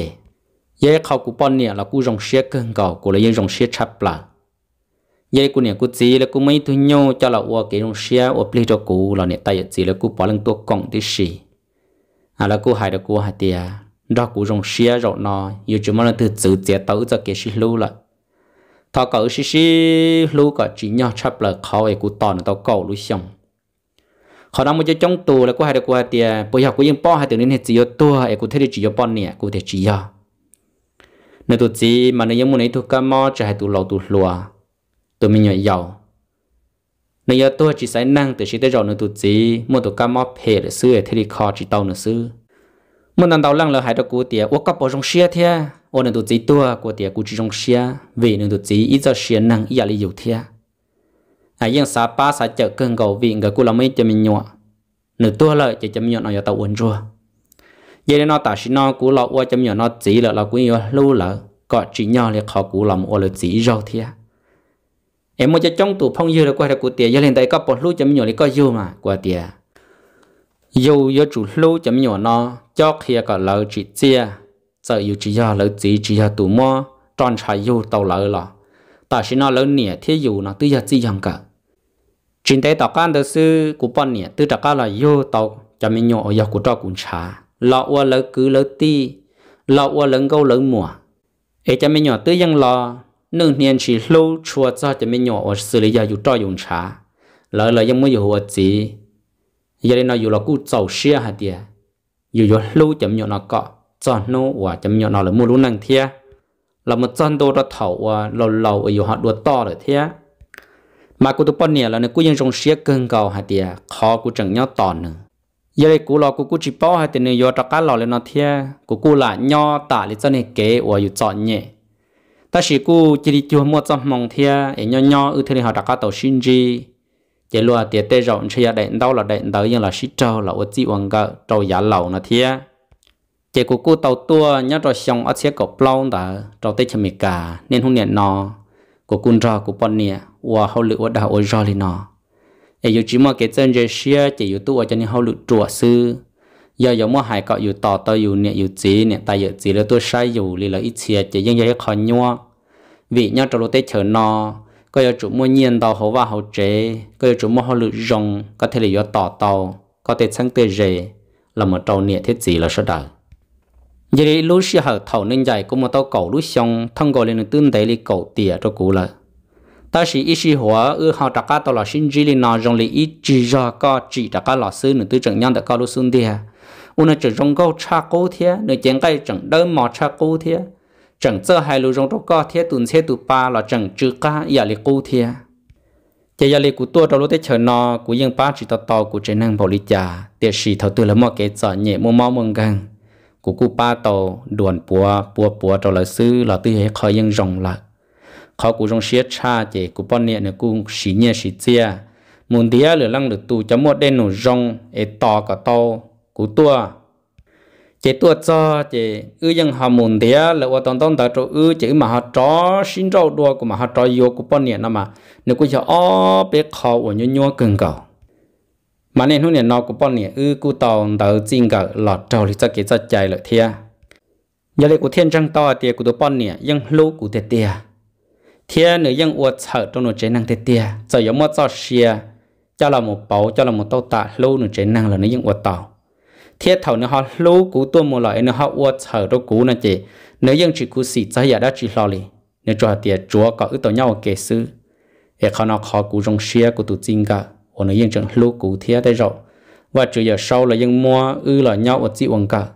Speaker 1: ye khâu của bọn nè là cú rong xe cơn cầu của là yên rong xe chập là ye của nè của gì là của mấy thứ nhau cho là ua cái rong xe ua plei cho cú là nè tay gì là của bỏ lên tua còng tí xì à là của hai là của hai tiệt đó của rong xe rồi nọ yêu chúng là từ từ chế tấu cho cái xí lưu lại thọ cậu xí xí lú cả chỉ nhau chấp là khó ấy cú tòn tao cậu lú xong họ nào muốn cho trong tù là cô hai được cô hai tiền bây giờ cô yên bỏ hai tiền nên hết chỉ tu, tua ấy cô thấy được chỉ cho bọn nè cô thấy chỉ cho nếu tu chỉ mà nếu như muốn ấy tu cả mò chỉ hai tu lầu tu lùa tu mình nhảy giàu nếu giờ tu chỉ sai năng từ chỉ tới rồi nếu tu chỉ muốn tu cả mò phê để xưa thấy đi khó chỉ tao nữa xưa muốn làm tao lăng là hai được cô tiền uất cấp bỏ trong xe thế ô nên tụt chỉ tua của tiệt của chỉ trong xe vì nên tụt chỉ ít cho xe năng ít giờ đi thia à riêng sa pa sa chợ cơn cầu vì người của làm mấy cho mình nhọ nửa tua lợi chỉ cho mình nhọ nó giờ tàu uốn rùa vậy nên nó tả xin nó của lão qua cho mình nhọ nó chỉ là lão quý yêu lưu lợ có chỉ nhọ là khó của làm ô là chỉ rau thia em muốn cho trong tủ phong dư là qua là của tiệt giờ lên đây có bột lưu cho mình nhọ là có dư mà của tiệt dù do chủ lưu cho mình nhọ nó cho kia có lợi chỉ chia giờ yêu chỉ ya lỡ gì chỉ ya tụ mò tròn trái yêu tàu lỡ là ta xin nó lỡ nhẹ thế yêu nó tự ya gì hằng cả chính tế tao can đó sư của bọn nhẹ tự tao là yêu tàu cho mình nhỏ yêu của trọ cũng trả lọ qua lỡ cứ lỡ ti lọ qua lỡ câu lỡ mùa ấy cho mình nhỏ tự ยัง lọ nương niên chỉ lâu chua cho cho mình nhỏ ở xử lý ya yêu trọ dùng trả lỡ mới yêu ở gì giờ đây nó yêu là cú tàu xe hả tiệt yêu yêu lâu chậm nhỏ nó cọ cho nó và chấm nhỏ nó là mua luôn năng thế là một chân đồ ra thầu lâu lâu ở yêu họ đua to rồi thế mà cô tôi bận nè à, là cô nó cũng ยัง trong xe cưng cầu hạt tiệt khó cô chẳng nhau tỏ nữa giờ đây cô lo cô cô chỉ bỏ hạt tiền này vào trắc cá lò lên nó thế cô cô là nho tả lý chân này kế và yêu chọn nhẹ ta chỉ cô chỉ đi chùa mua cho mong thế để nho nho ở thế này họ trắc cá tàu sinh gì chỉ lo tiền tê rộng chơi đại đâu là đại tới nhưng là xí trâu là ở chỉ hoàng gạo trâu giả lầu nó thế chỉ của cô tàu tua nhớ rồi xong ở xe cầu plau đã trâu tết chấm cả nên hôm nay nó của quân trò của bọn nè và hậu lự ở đảo ôi rò lên nó ở dù chỉ mà cái chân dây xe chỉ dù tu cho nên hậu lự trùa sư giờ giờ mua hải cọ dù tỏ tao dù nè dù chỉ nè tại dù chỉ là tôi sai dù lì là ít xe chỉ riêng dây khó nhua vì nhớ trâu tết chờ nó có giờ chủ mua nhiên tàu hậu và hậu chế có giờ chủ mua hậu lự rồng có thể là do tỏ tàu có thể sáng tới rề là một trâu nè thế gì là sao đời giờ đi lúc xưa hở thầu nên dạy cũng một tao cầu lúc xong thông qua lên tương tế li cầu tiền cho cụ lợi ta chỉ ít xí hóa ư học đặc cá tao là sinh chỉ li nó trong li ít chỉ cho có chỉ đặc cá là sư nên tư trận nhân đặc cá lúc xuân địa. u nó chỉ trong câu cha cố thế nên chén cái trận đơn mà cha cố thế trận giờ hai lúc trong đó có thế tuần thế tu ba là trận chữ ca giờ li cố thế chỉ giờ li cụ tua tao lúc tết chờ nó cụ yên ba chỉ tao tao cụ chỉ năng bảo lý trả tiền sĩ thầu tư là mua cái giờ nhẹ mua máu mừng gang cú cú ba tàu đuồn bùa bùa bùa tàu là sư là tư hệ khói yên rồng lại khó cú rong xiết cha chỉ cú bọn nè nè cú xí nhẹ xí chia muốn đĩa lửa lăng được tù cho một đen rong ế e to cả tàu cú tua chế tua cho chế ư dân họ muốn đĩa là ô tông tông tại chỗ ư chế mà họ chó xin rau đua của mà họ chó yêu của bọn nè nó mà nếu cú cho ó bé khó của nhau nhau cứng cầu mà nên hôm nay nó cũng bảo nè ư cú tàu đầu chinh cả lọt trâu thì cho cái cho chạy lợi thia giờ lấy của thiên trăng to tiề của lâu bọn thiệt của tiệt nữa thiên nữa ยัง uất sợ trong nội chế năng thiệt, tiề giờ giống mất cho xia cho là một bầu cho là một tàu tạ lâu nội chế năng là nó nó ยัง uất tàu thiết thầu nữa họ lâu cú tua một loại nữa họ uất sợ đâu cú nè chị chỉ cú xịt cho giờ đã chỉ lo lì nếu cho tiệt chúa có ư tàu nhau kể sư để họ nó khó cú trong xia của tụi chinh gở còn nó yên chẳng lú cụ thế đây rồi và trừ giờ sau là yên mua ư là nhau ở chị quần cả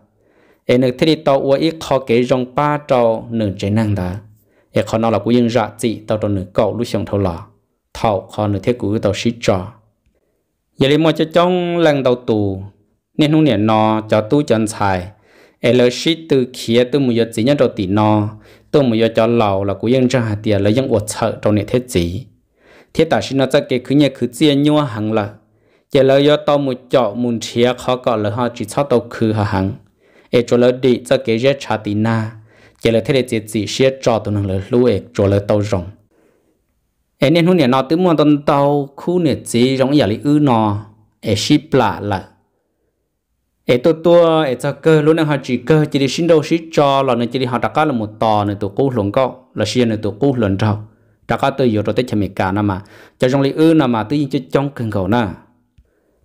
Speaker 1: em được thiết đi tàu ua ít khó kể rong ba trâu nửa trái năng đã em khó nào là cũng yên dạ chị tàu tàu nửa cậu lúc sống thâu lò thầu khó nửa thiết cụ tàu xí trò giờ đi mua cho trong lăng tàu tù nên hôm nay nò cho tu chân xài em lỡ xí từ kia từ một giờ chỉ nhất đầu tỷ nò từ một giờ cho lầu là cũng yên ra tiền là yên uất sợ trong nửa thiết gì thế ta xin nó cho cái cứ nhà cứ chia nhau hàng là giờ lỡ do tao một chỗ muốn chia khó có lỡ họ chỉ cho tao cứ họ hàng ấy cho lỡ đi cho cái rất chả tin na giờ lỡ thế để chỉ chỉ sẽ cho tao năng lỡ lũ ấy cho lỡ tao rong ấy nên hôm nay nó tự muốn tao tao khu này chỉ rong giờ lỡ ư nó ấy ship lạ là ấy tôi tôi ấy cho cơ lúc nào họ chỉ cơ chỉ đi xin đâu xin cho là nên chỉ đi họ đặt cá là một tò này tụi cũ lồng cọ là xin này tụi cũ lồng trâu ra có tôi yếu rồi tới chấm mẹ cả nà mà cho trong lý ư nà mà nhiên cho trong cần cầu nà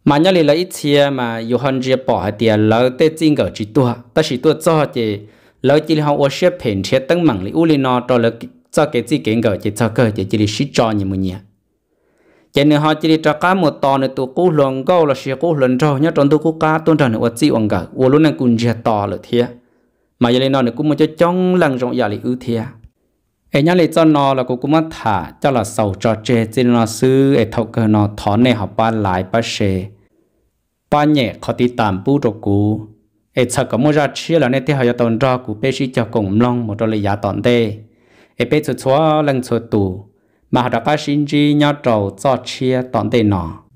Speaker 1: mà nhớ lý là ít chia mà yêu hơn chia bỏ hai tiền lỡ tới chính cầu chỉ tua ta chỉ tua cho chỉ lỡ chỉ là họ ô xe phèn xe tăng mảng lý u lý nó cho lỡ cho cái gì kiện cầu chỉ cho cơ chỉ chỉ là sĩ cho như mình nhỉ cái nên họ chỉ là cho cá một to nữa tụ cú lồng câu là xe cú lồng cho nhớ trong tụ cú cá tuần tròn nữa chỉ ông cả ô luôn là cũng chia to là thiệt mà giờ lý nó nữa cũng muốn cho trong lăng trong nhà lý ưu thiệt ấy nhá lấy cho nó là cô cũng mất thả cho là sầu cho chê trên nó sư ấy thâu cơ nó thó này học ba lại ba xe ba nhẹ khó ti tạm bù đồ cú ấy sợ có mua ra chia là nên thế họ tồn ra cú bé sĩ cho cùng long một đôi lấy giá tọn tê ấy bê chúa chúa lần chúa tù mà họ đã ba sinh chi nhau trầu cho chia tọn tê nó